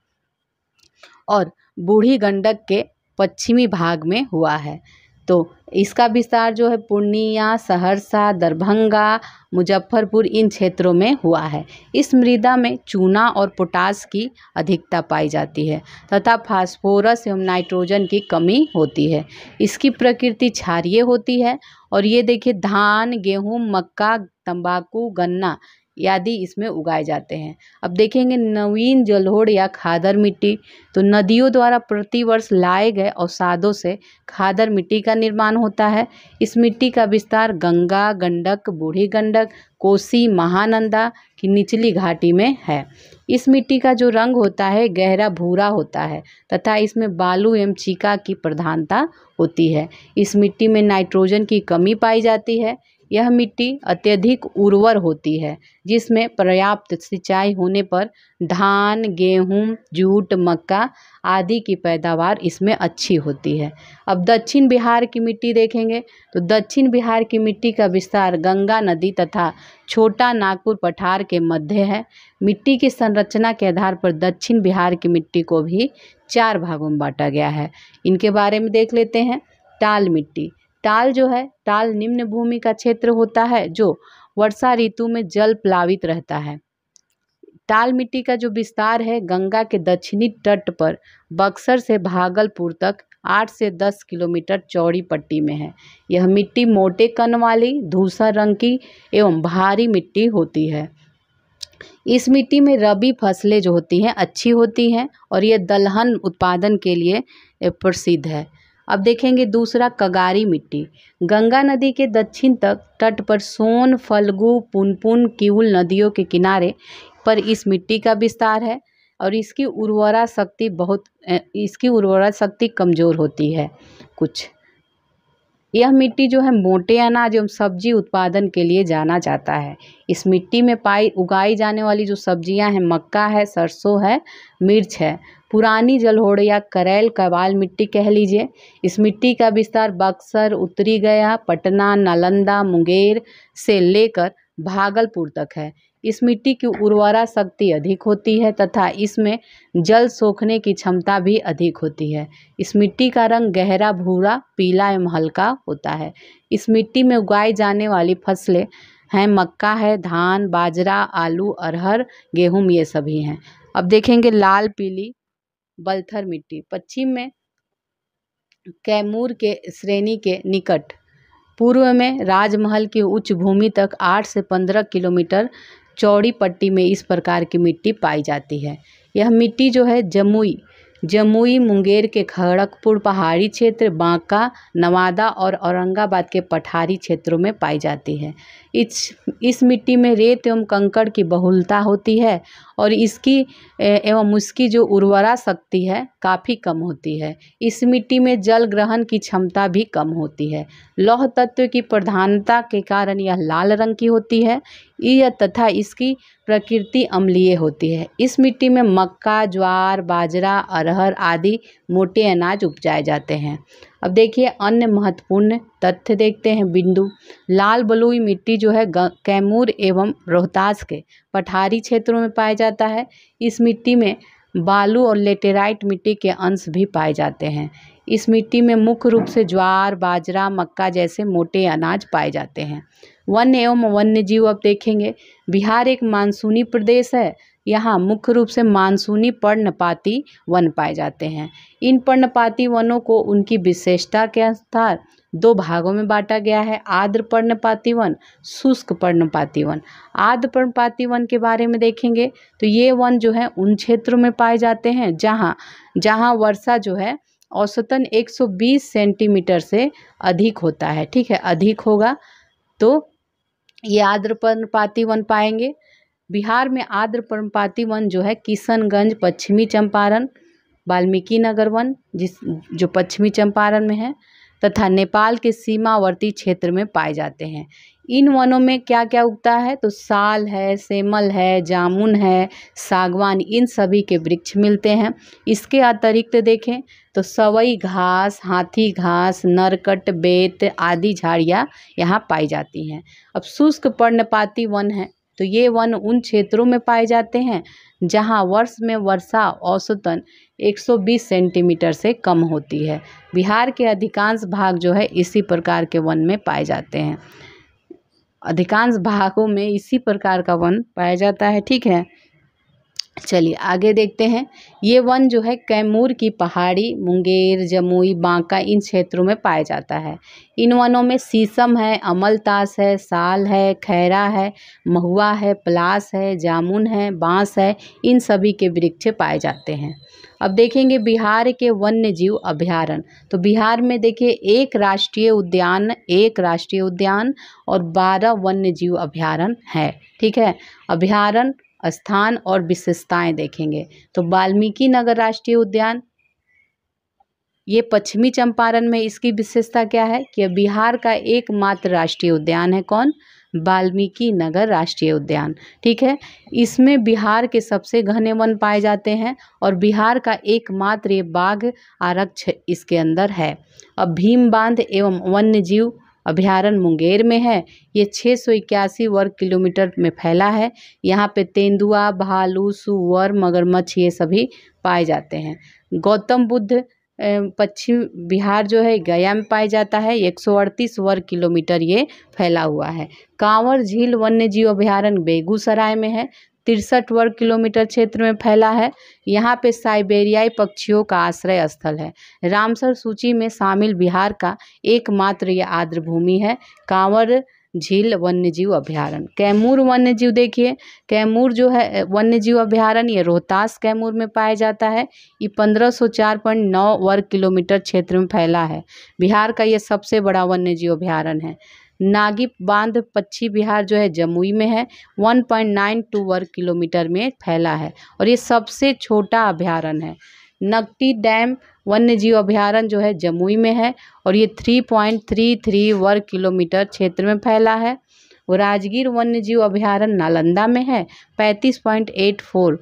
और बूढ़ी गंडक के पश्चिमी भाग में हुआ है तो इसका विस्तार जो है पूर्णिया सहरसा दरभंगा मुजफ्फरपुर इन क्षेत्रों में हुआ है इस मृदा में चूना और पोटास की अधिकता पाई जाती है तथा फास्फोरस एवं नाइट्रोजन की कमी होती है इसकी प्रकृति क्षारिय होती है और ये देखिए धान गेहूँ मक्का तंबाकू गन्ना आदि इसमें उगाए जाते हैं अब देखेंगे नवीन जलोढ़ या खादर मिट्टी तो नदियों द्वारा प्रतिवर्ष लाए गए अवसादों से खादर मिट्टी का निर्माण होता है इस मिट्टी का विस्तार गंगा गंडक बूढ़ी गंडक कोसी महानंदा की निचली घाटी में है इस मिट्टी का जो रंग होता है गहरा भूरा होता है तथा इसमें बालू एवं चीका की प्रधानता होती है इस मिट्टी में नाइट्रोजन की कमी पाई जाती है यह मिट्टी अत्यधिक उर्वर होती है जिसमें पर्याप्त सिंचाई होने पर धान गेहूँ जूट मक्का आदि की पैदावार इसमें अच्छी होती है अब दक्षिण बिहार की मिट्टी देखेंगे तो दक्षिण बिहार की मिट्टी का विस्तार गंगा नदी तथा छोटा नागपुर पठार के मध्य है मिट्टी की संरचना के आधार पर दक्षिण बिहार की मिट्टी को भी चार भागों में बांटा गया है इनके बारे में देख लेते हैं टाल मिट्टी टाल जो है टाल निम्न भूमि का क्षेत्र होता है जो वर्षा ऋतु में जल प्लावित रहता है टाल मिट्टी का जो विस्तार है गंगा के दक्षिणी तट पर बक्सर से भागलपुर तक आठ से दस किलोमीटर चौड़ी पट्टी में है यह मिट्टी मोटे कण वाली धूसर रंग की एवं भारी मिट्टी होती है इस मिट्टी में रबी फसलें जो होती हैं अच्छी होती हैं और यह दलहन उत्पादन के लिए प्रसिद्ध है अब देखेंगे दूसरा कगारी मिट्टी गंगा नदी के दक्षिण तक तट पर सोन फलगु पुनपुन किउल नदियों के किनारे पर इस मिट्टी का विस्तार है और इसकी उर्वरा शक्ति बहुत इसकी उर्वरा शक्ति कमज़ोर होती है कुछ यह मिट्टी जो है मोटे अनाज एवं सब्जी उत्पादन के लिए जाना जाता है इस मिट्टी में पाई उगाई जाने वाली जो सब्जियां हैं मक्का है सरसों है मिर्च है पुरानी जलहोड़ या करैल कबाल मिट्टी कह लीजिए इस मिट्टी का विस्तार बक्सर उत्तरी गया पटना नालंदा मुंगेर से लेकर भागलपुर तक है इस मिट्टी की उर्वरा शक्ति अधिक होती है तथा इसमें जल सोखने की क्षमता भी अधिक होती है इस मिट्टी का रंग गहरा भूरा पीला एवं हल्का होता है इस मिट्टी में उगाई जाने वाली फसलें हैं मक्का है धान बाजरा आलू अरहर गेहूं ये सभी हैं अब देखेंगे लाल पीली बलथर मिट्टी पश्चिम में कैमूर के श्रेणी के निकट पूर्व में राजमहल की उच्च भूमि तक आठ से पंद्रह किलोमीटर चौड़ी पट्टी में इस प्रकार की मिट्टी पाई जाती है यह मिट्टी जो है जमुई जमुई मुंगेर के खड़गपुर पहाड़ी क्षेत्र बांका नवादा और औरंगाबाद के पठारी क्षेत्रों में पाई जाती है इस इस मिट्टी में रेत एवं कंकड़ की बहुलता होती है और इसकी एवं उसकी जो उर्वरा शक्ति है काफ़ी कम होती है इस मिट्टी में जल ग्रहण की क्षमता भी कम होती है लौह तत्व की प्रधानता के कारण यह लाल रंग की होती है यह तथा इसकी प्रकृति अम्लीय होती है इस मिट्टी में मक्का ज्वार बाजरा अरहर आदि मोटे अनाज उपजाए जाते हैं अब देखिए अन्य महत्वपूर्ण तथ्य देखते हैं बिंदु लाल बलुई मिट्टी जो है कैमूर एवं रोहतास के पठारी क्षेत्रों में पाया जाता है इस मिट्टी में बालू और लेटेराइट मिट्टी के अंश भी पाए जाते हैं इस मिट्टी में मुख्य रूप से ज्वार बाजरा मक्का जैसे मोटे अनाज पाए जाते हैं वन एवं वन्य जीव अब देखेंगे बिहार एक मानसूनी प्रदेश है यहाँ मुख्य रूप से मानसूनी पर्णपाती वन पाए जाते हैं इन पर्णपाती वनों को उनकी विशेषता के अनुसार दो भागों में बांटा गया है आद्र पर्णपाती वन शुष्क पर्णपाती वन आद्र पर्णपाती वन के बारे में देखेंगे तो ये वन जो है उन क्षेत्रों में पाए जाते हैं जहाँ जहाँ वर्षा जो है औसतन 120 सेंटीमीटर से अधिक होता है ठीक है अधिक होगा तो ये आर्द्र पर्णपाती वन पाएंगे बिहार में आर्द्र पर्णपाती वन जो है किशनगंज पश्चिमी चंपारण वाल्मीकि नगर वन जिस जो पश्चिमी चंपारण में है तथा नेपाल के सीमावर्ती क्षेत्र में पाए जाते हैं इन वनों में क्या क्या उगता है तो साल है सेमल है जामुन है सागवान इन सभी के वृक्ष मिलते हैं इसके अतिरिक्त देखें तो सवई घास हाथी घास नरकट बेत आदि झाड़ियाँ यहाँ पाई जाती हैं अब शुष्क पर्णपाती वन है तो ये वन उन क्षेत्रों में पाए जाते हैं जहाँ वर्ष में वर्षा औसतन 120 सेंटीमीटर से कम होती है बिहार के अधिकांश भाग जो है इसी प्रकार के वन में पाए जाते हैं अधिकांश भागों में इसी प्रकार का वन पाया जाता है ठीक है चलिए आगे देखते हैं ये वन जो है कैमूर की पहाड़ी मुंगेर जमुई बांका इन क्षेत्रों में पाया जाता है इन वनों में शीशम है अमलतास है साल है खैरा है महुआ है पलास है जामुन है बांस है इन सभी के वृक्ष पाए जाते हैं अब देखेंगे बिहार के वन्य जीव अभ्यारण तो बिहार में देखिए एक राष्ट्रीय उद्यान एक राष्ट्रीय उद्यान और बारह वन्य जीव अभ्यारण है ठीक है अभ्यारण स्थान और विशेषताएं देखेंगे तो वाल्मीकि नगर राष्ट्रीय उद्यान ये पश्चिमी चंपारण में इसकी विशेषता क्या है कि बिहार का एकमात्र राष्ट्रीय उद्यान है कौन वाल्मीकि नगर राष्ट्रीय उद्यान ठीक है इसमें बिहार के सबसे घने वन पाए जाते हैं और बिहार का एकमात्र ये बाघ आरक्ष इसके अंदर है अब भीम बांध एवं वन्य जीव अभ्यारण्य मुंगेर में है ये छः सौ इक्यासी वर्ग किलोमीटर में फैला है यहाँ पे तेंदुआ भालू सुअर मगरमच्छ ये सभी पाए जाते हैं गौतम बुद्ध पश्चिम बिहार जो है गया में पाया जाता है एक सौ अड़तीस वर्ग किलोमीटर ये फैला हुआ है कांवर झील वन्य जीव अभ्यारण्य बेगूसराय में है तिरसठ वर्ग किलोमीटर क्षेत्र में फैला है यहाँ पे साइबेरियाई पक्षियों का आश्रय स्थल है रामसर सूची में शामिल बिहार का एकमात्र यह आर्द्रभूमि है कांवर झील वन्यजीव अभ्यारण कैमूर वन्यजीव देखिए कैमूर जो है वन्यजीव अभ्यारण ये रोहतास कैमूर में पाया जाता है ये पंद्रह सौ चार पॉइंट नौ वर्ग किलोमीटर क्षेत्र में फैला है बिहार का ये सबसे बड़ा वन्यजीव अभ्यारण्य है नागी बांध पक्षी बिहार जो है जमुई में है 1.92 वर्ग किलोमीटर में फैला है और ये सबसे छोटा अभ्यारण्य है नकटी डैम वन्य जीव अभ्यारण्य जो है जमुई में है और ये थ्री पॉइंट थ्री थ्री वर्ग किलोमीटर क्षेत्र में फैला है वो राजगीर वन्य जीव अभ्यारण्य नालंदा में है पैंतीस पॉइंट एट फोर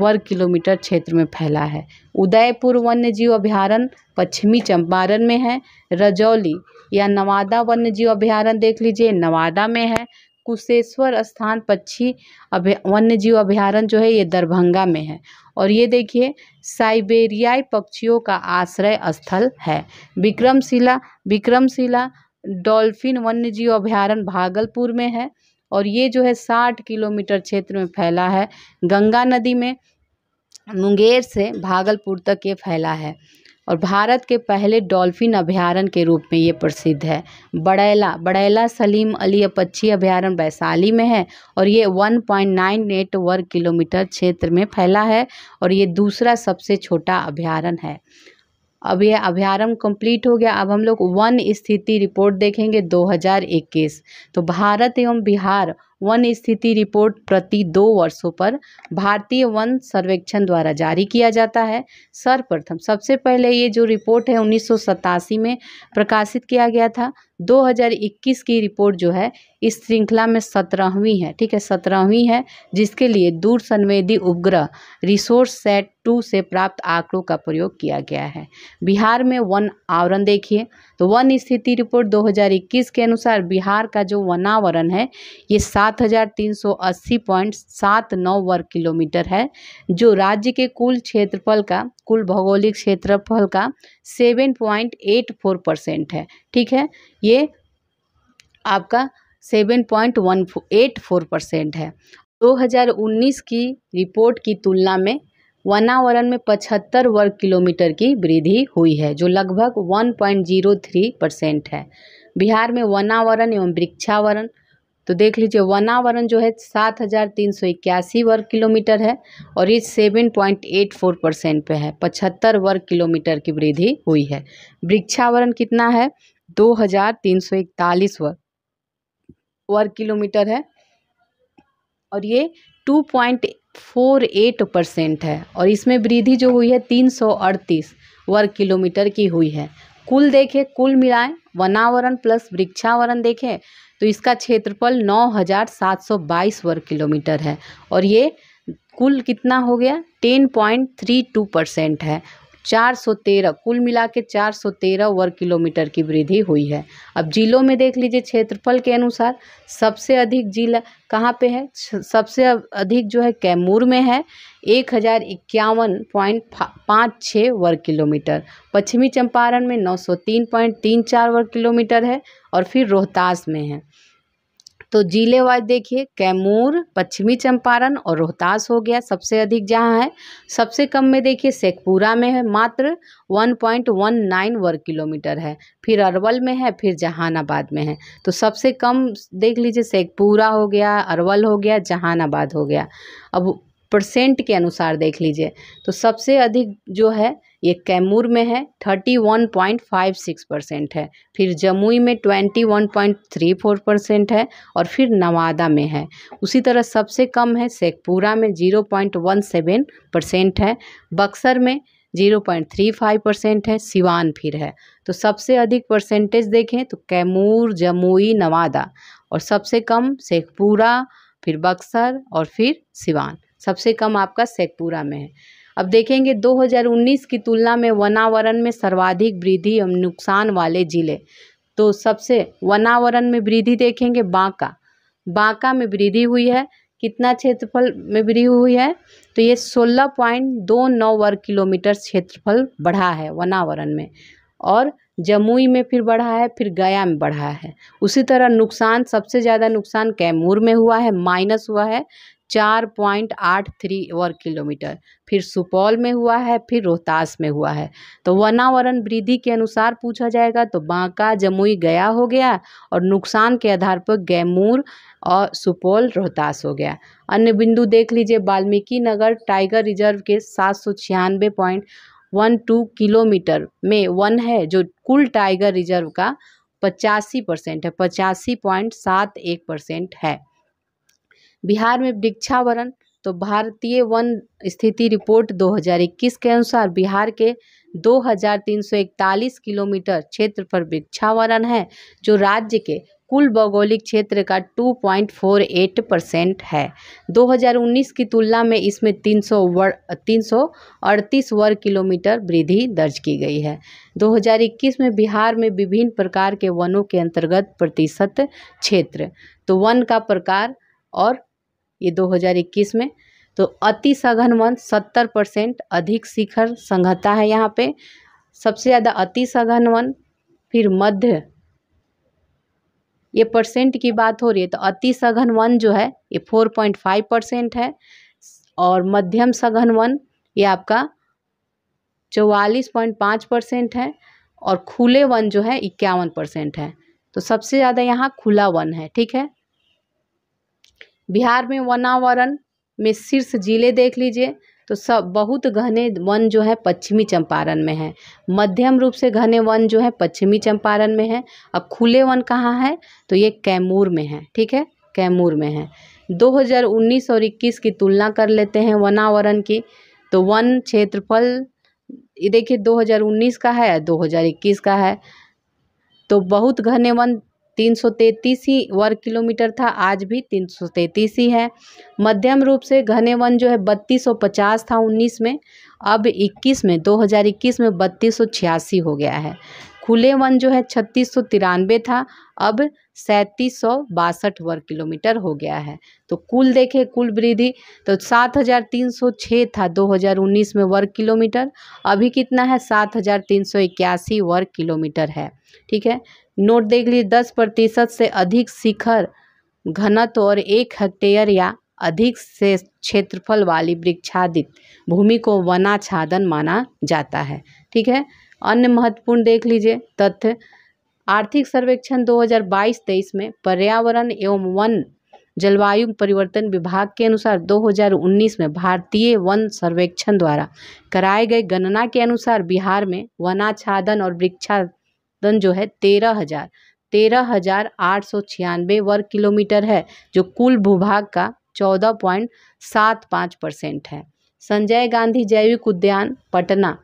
वर्ग किलोमीटर क्षेत्र में फैला है उदयपुर वन्य जीव अभ्यारण्य पश्चिमी चंपारण में है रजौली या नवादा वन्य जीव अभ्यारण्य देख लीजिए नवादा में है कुशेश्वर स्थान पक्षी अभ्य वन्य जीव अभ्यारण जो है ये दरभंगा में है और ये देखिए साइबेरियाई पक्षियों का आश्रय स्थल है विक्रमशिला विक्रमशिला डॉल्फिन वन्य जीव अभ्यारण भागलपुर में है और ये जो है साठ किलोमीटर क्षेत्र में फैला है गंगा नदी में मुंगेर से भागलपुर तक ये फैला है और भारत के पहले डॉल्फिन अभ्यारण के रूप में ये प्रसिद्ध है बड़ैला बड़ैला सलीम अली पक्षी अभ्यारण वैशाली में है और ये 1.98 वर्ग किलोमीटर क्षेत्र में फैला है और ये दूसरा सबसे छोटा अभ्यारण्य है अब यह अभ्यारण कंप्लीट हो गया अब हम लोग वन स्थिति रिपोर्ट देखेंगे 2021 तो भारत एवं बिहार वन स्थिति रिपोर्ट प्रति दो वर्षों पर भारतीय वन सर्वेक्षण द्वारा जारी किया जाता है सर्वप्रथम सबसे पहले ये जो रिपोर्ट है उन्नीस में प्रकाशित किया गया था 2021 की रिपोर्ट जो है इस श्रृंखला में सत्रहवीं है ठीक है सत्रहवीं है जिसके लिए दूर संवेदी उपग्रह रिसोर्स सेट टू से प्राप्त आंकड़ों का प्रयोग किया गया है बिहार में वन आवरण देखिए तो वन स्थिति रिपोर्ट 2021 के अनुसार बिहार का जो वनावरण है ये 7,380.79 वर्ग किलोमीटर है जो राज्य के कुल क्षेत्रफल का कुल भौगोलिक क्षेत्रफल का seven point eight four percent है ठीक है ये आपका seven point one eight four percent है 2019 की रिपोर्ट की तुलना में वनावरण में 75 वर्ग किलोमीटर की वृद्धि हुई है जो लगभग 1.03 परसेंट है बिहार में वनावरण एवं वृक्षावरण तो देख लीजिए वनावरण जो है सात हज़ार तीन सौ इक्यासी वर्ग किलोमीटर है और ये seven point eight four percent पे है पचहत्तर वर्ग किलोमीटर की वृद्धि हुई है वृक्षावरण कितना है दो हज़ार तीन सौ इकतालीस वर्ग वर्ग किलोमीटर है और ये two point four eight percent है और इसमें वृद्धि जो हुई है तीन सौ अड़तीस वर्ग किलोमीटर की हुई है कुल देखें कुल मिलाएं वनावरण प्लस वृक्षावरण देखें तो इसका क्षेत्रफल नौ हज़ार सात सौ बाईस वर्ग किलोमीटर है और ये कुल कितना हो गया ten point three two percent है चार सौ तेरह कुल मिला के चार सौ तेरह वर्ग किलोमीटर की वृद्धि हुई है अब जिलों में देख लीजिए क्षेत्रफल के अनुसार सबसे अधिक जिला कहाँ पे है सबसे अधिक जो है कैमूर में है एक हज़ार इक्यावन पॉइंट पाँच छः वर्ग किलोमीटर पश्चिमी चंपारण में नौ सौ तीन पॉइंट तीन चार वर्ग किलोमीटर है और फिर रोहतास में है तो जिले वाइज देखिए कैमूर पश्चिमी चंपारण और रोहतास हो गया सबसे अधिक जहाँ है सबसे कम में देखिए शेखपुरा में है मात्र 1.19 वर्ग किलोमीटर है फिर अरवल में है फिर जहानाबाद में है तो सबसे कम देख लीजिए शेखपुरा हो गया अरवल हो गया जहानाबाद हो गया अब परसेंट के अनुसार देख लीजिए तो सबसे अधिक जो है ये कैमूर में है thirty one point five six percent है फिर जमुई में twenty one point three four percent है और फिर नवादा में है उसी तरह सबसे कम है शेखपुरा में zero point one seven percent है बक्सर में zero point three five percent है सिवान फिर है तो सबसे अधिक परसेंटेज देखें तो कैमूर जमुई नवादा और सबसे कम शेखपुरा फिर बक्सर और फिर सिवान सबसे कम आपका शेखपुरा में है अब देखेंगे 2019 की तुलना में वनावरण में सर्वाधिक वृद्धि और नुकसान वाले जिले तो सबसे वनावरण में वृद्धि देखेंगे बांका बांका में वृद्धि हुई है कितना क्षेत्रफल में वृद्धि हुई है तो ये सोलह पॉइंट दो नौ वर्ग किलोमीटर क्षेत्रफल बढ़ा है वनावरण में और जमुई में फिर बढ़ा है फिर गया में बढ़ा है उसी तरह नुकसान सबसे ज़्यादा नुकसान कैमूर में हुआ है माइनस हुआ है चार पॉइंट आठ थ्री वर्ग किलोमीटर फिर सुपौल में हुआ है फिर रोहतास में हुआ है तो वनावरण वृद्धि के अनुसार पूछा जाएगा तो बांका जमुई गया हो गया और नुकसान के आधार पर गैमूर और सुपौल रोहतास हो गया अन्य बिंदु देख लीजिए वाल्मीकि नगर टाइगर रिजर्व के सात सौ छियानवे पॉइंट वन टू किलोमीटर में वन है जो कुल टाइगर रिजर्व का पचासी परसेंट है पचासी पॉइंट सात एक परसेंट है बिहार में वृक्षावरण तो भारतीय वन स्थिति रिपोर्ट 2021 के अनुसार बिहार के 2341 किलोमीटर क्षेत्र पर वृक्षावरण है जो राज्य के कुल भौगोलिक क्षेत्र का 2.48 परसेंट है 2019 की तुलना में इसमें तीन वर्ग तीन वर्ग किलोमीटर वृद्धि दर्ज की गई है 2021 में बिहार में विभिन्न प्रकार के वनों के अंतर्गत प्रतिशत क्षेत्र तो वन का प्रकार और ये 2021 में तो अति सघन वन सत्तर परसेंट अधिक शिखर संघता है यहाँ पे सबसे ज़्यादा अति सघन वन फिर मध्य ये परसेंट की बात हो रही है तो अति सघन वन जो है ये फोर पॉइंट फाइव परसेंट है और मध्यम सघन वन ये आपका चौवालीस पॉइंट पाँच परसेंट है और खुले वन जो है इक्यावन परसेंट है तो सबसे ज़्यादा यहाँ खुला वन है ठीक है बिहार में वनावरण में शीर्ष ज़िले देख लीजिए तो सब बहुत घने वन जो है पश्चिमी चंपारण में है मध्यम रूप से घने वन जो है पश्चिमी चंपारण में है अब खुले वन कहाँ है तो ये कैमूर में है ठीक है कैमूर में है 2019 और 21 की तुलना कर लेते हैं वनावरण की तो वन क्षेत्रफल ये देखिए 2019 का है 2021 का है तो बहुत घने वन 333 ही वर्ग किलोमीटर था आज भी 333 ही है मध्यम रूप से घने वन जो है 3250 था 19 में अब 21 में 2021 में बत्तीस हो गया है खुले वन जो है छत्तीस था अब सैंतीस सौ बासठ वर्ग किलोमीटर हो गया है तो कुल देखें कुल वृद्धि तो सात हज़ार तीन सौ छः था 2019 में वर्ग किलोमीटर अभी कितना है सात हज़ार तीन सौ इक्यासी वर्ग किलोमीटर है ठीक है नोट देख लीजिए दस प्रतिशत से अधिक शिखर घनत्व और एक हेक्टेयर या अधिक से क्षेत्रफल वाली वृक्षादित भूमि को वनाच्छादन माना जाता है ठीक है अन्य महत्वपूर्ण देख लीजिए तथ्य आर्थिक सर्वेक्षण 2022-23 में पर्यावरण एवं वन जलवायु परिवर्तन विभाग के अनुसार 2019 में भारतीय वन सर्वेक्षण द्वारा कराए गए गणना के अनुसार बिहार में वनाच्छादन और वृक्षादन जो है तेरह हजार तेरह हजार आठ सौ छियानवे वर्ग किलोमीटर है जो कुल भूभाग का चौदह पॉइंट सात पाँच परसेंट है संजय गांधी जैविक उद्यान पटना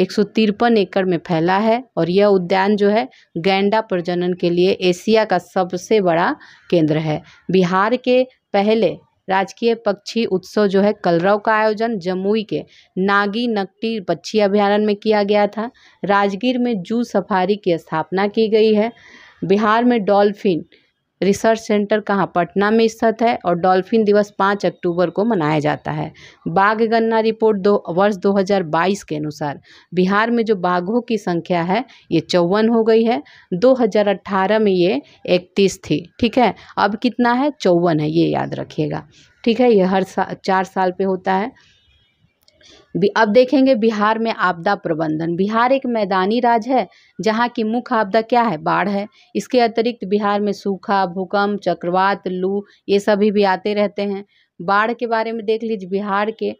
एक सौ तिरपन एकड़ में फैला है और यह उद्यान जो है गैंडा प्रजनन के लिए एशिया का सबसे बड़ा केंद्र है बिहार के पहले राजकीय पक्षी उत्सव जो है कलरव का आयोजन जमुई के नागी नकटी पक्षी अभ्यारण्य में किया गया था राजगीर में जू सफारी की स्थापना की गई है बिहार में डॉल्फिन रिसर्च सेंटर कहाँ पटना में स्थित है और डॉल्फिन दिवस पाँच अक्टूबर को मनाया जाता है बाघ गणना रिपोर्ट दो वर्ष 2022 के अनुसार बिहार में जो बाघों की संख्या है ये चौवन हो गई है 2018 में ये इकतीस थी ठीक है अब कितना है चौवन है ये याद रखिएगा ठीक है ये हर सा, चार साल पे होता है अब देखेंगे बिहार में आपदा प्रबंधन बिहार एक मैदानी राज्य है जहाँ की मुख्य आपदा क्या है बाढ़ है इसके अतिरिक्त बिहार में सूखा भूकंप चक्रवात लू ये सभी भी आते रहते हैं बाढ़ के बारे में देख लीजिए बिहार के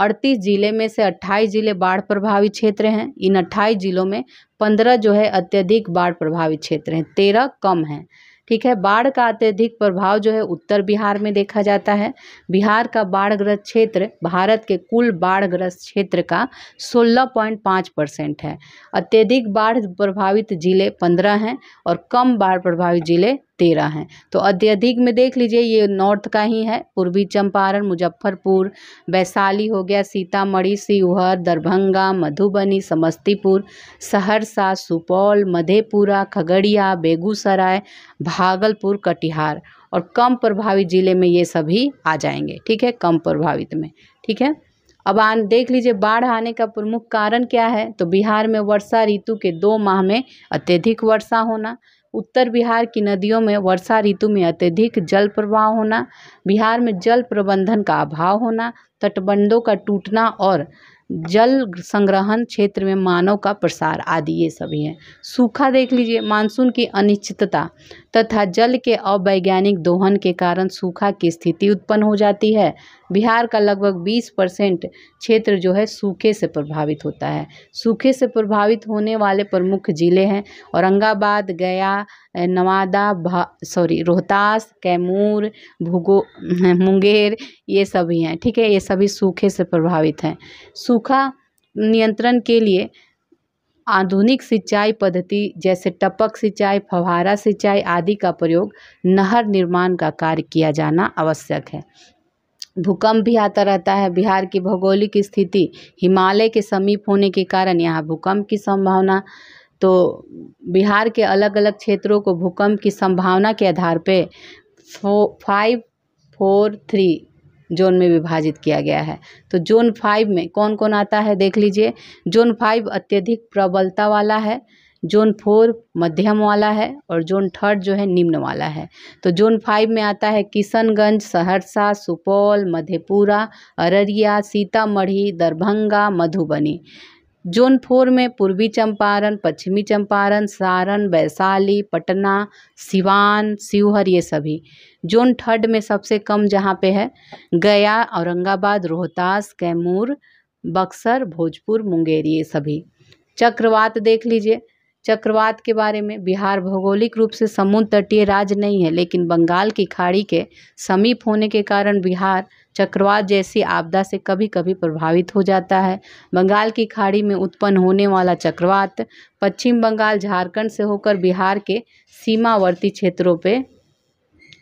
अड़तीस जिले में से अट्ठाईस जिले बाढ़ प्रभावित क्षेत्र हैं इन अट्ठाईस जिलों में पंद्रह जो है अत्यधिक बाढ़ प्रभावित क्षेत्र हैं तेरह कम हैं ठीक है बाढ़ का अत्यधिक प्रभाव जो है उत्तर बिहार में देखा जाता है बिहार का बाढ़ग्रस्त क्षेत्र भारत के कुल बाढ़ग्रस्त क्षेत्र का 16.5 परसेंट है अत्यधिक बाढ़ प्रभावित जिले 15 हैं और कम बाढ़ प्रभावित जिले तेरह हैं तो अत्यधिक में देख लीजिए ये नॉर्थ का ही है पूर्वी चंपारण मुजफ्फरपुर वैशाली हो गया सीतामढ़ी शिवहर दरभंगा मधुबनी समस्तीपुर सहरसा सुपौल मधेपुरा खगड़िया बेगूसराय भागलपुर कटिहार और कम प्रभावित ज़िले में ये सभी आ जाएंगे ठीक है कम प्रभावित में ठीक है अब आन देख लीजिए बाढ़ आने का प्रमुख कारण क्या है तो बिहार में वर्षा ऋतु के दो माह में अत्यधिक वर्षा होना उत्तर बिहार की नदियों में वर्षा ऋतु में अत्यधिक जल प्रवाह होना बिहार में जल प्रबंधन का अभाव होना तटबंधों का टूटना और जल संग्रहण क्षेत्र में मानव का प्रसार आदि ये सभी हैं सूखा देख लीजिए मानसून की अनिश्चितता तथा जल के अवैज्ञानिक दोहन के कारण सूखा की स्थिति उत्पन्न हो जाती है बिहार का लगभग बीस परसेंट क्षेत्र जो है सूखे से प्रभावित होता है सूखे से प्रभावित होने वाले प्रमुख ज़िले हैं औरंगाबाद गया नवादा सॉरी रोहतास कैमूर भूगो मुंगेर ये सभी हैं ठीक है ये सभी सूखे से प्रभावित हैं सूखा नियंत्रण के लिए आधुनिक सिंचाई पद्धति जैसे टपक सिंचाई फवारा सिंचाई आदि का प्रयोग नहर निर्माण का कार्य किया जाना आवश्यक है भूकंप भी आता रहता है बिहार की भौगोलिक स्थिति हिमालय के समीप होने के कारण यहाँ भूकंप की संभावना तो बिहार के अलग अलग क्षेत्रों को भूकंप की संभावना के आधार पर फाइव फोर थ्री जोन में विभाजित किया गया है तो जोन फाइव में कौन कौन आता है देख लीजिए जोन फाइव अत्यधिक प्रबलता वाला है जोन फोर मध्यम वाला है और जोन थर्ड जो है निम्न वाला है तो जोन फाइव में आता है किशनगंज सहरसा सुपौल मधेपुरा अररिया सीतामढ़ी दरभंगा मधुबनी जोन फोर में पूर्वी चंपारण पश्चिमी चंपारण सारण वैशाली पटना सिवान शिवहर ये सभी जोन थर्ड में सबसे कम जहाँ पे है गया औरंगाबाद रोहतास कैमूर बक्सर भोजपुर मुंगेर ये सभी चक्रवात देख लीजिए चक्रवात के बारे में बिहार भौगोलिक रूप से समुद्र तटीय राज्य नहीं है लेकिन बंगाल की खाड़ी के समीप होने के कारण बिहार चक्रवात जैसी आपदा से कभी कभी प्रभावित हो जाता है बंगाल की खाड़ी में उत्पन्न होने वाला चक्रवात पश्चिम बंगाल झारखंड से होकर बिहार के सीमावर्ती क्षेत्रों पर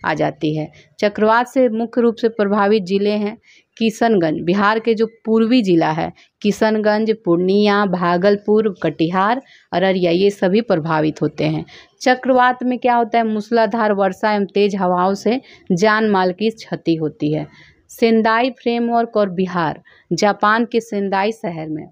आ जाती है चक्रवात से मुख्य रूप से प्रभावित ज़िले हैं किशनगंज बिहार के जो पूर्वी ज़िला है किशनगंज पूर्णिया भागलपुर कटिहार अररिया ये सभी प्रभावित होते हैं चक्रवात में क्या होता है मूसलाधार वर्षा एवं तेज हवाओं से जान माल की क्षति होती है सेंदाई फ्रेमवर्क और बिहार जापान के सेंदाई शहर में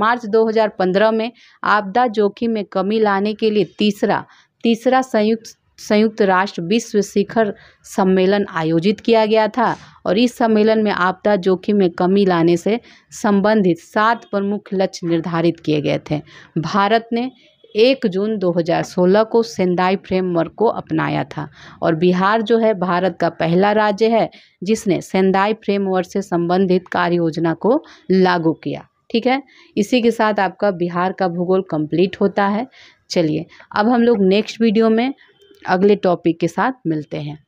मार्च 2015 में आपदा जोखिम में कमी लाने के लिए तीसरा तीसरा संयुक्त संयुक्त राष्ट्र विश्व शिखर सम्मेलन आयोजित किया गया था और इस सम्मेलन में आपदा जोखिम में कमी लाने से संबंधित सात प्रमुख लक्ष्य निर्धारित किए गए थे भारत ने एक जून 2016 को सेंदाई फ्रेमवर्क को अपनाया था और बिहार जो है भारत का पहला राज्य है जिसने सेंदाई फ्रेमवर्क से संबंधित कार्य योजना को लागू किया ठीक है इसी के साथ आपका बिहार का भूगोल कंप्लीट होता है चलिए अब हम लोग नेक्स्ट वीडियो में अगले टॉपिक के साथ मिलते हैं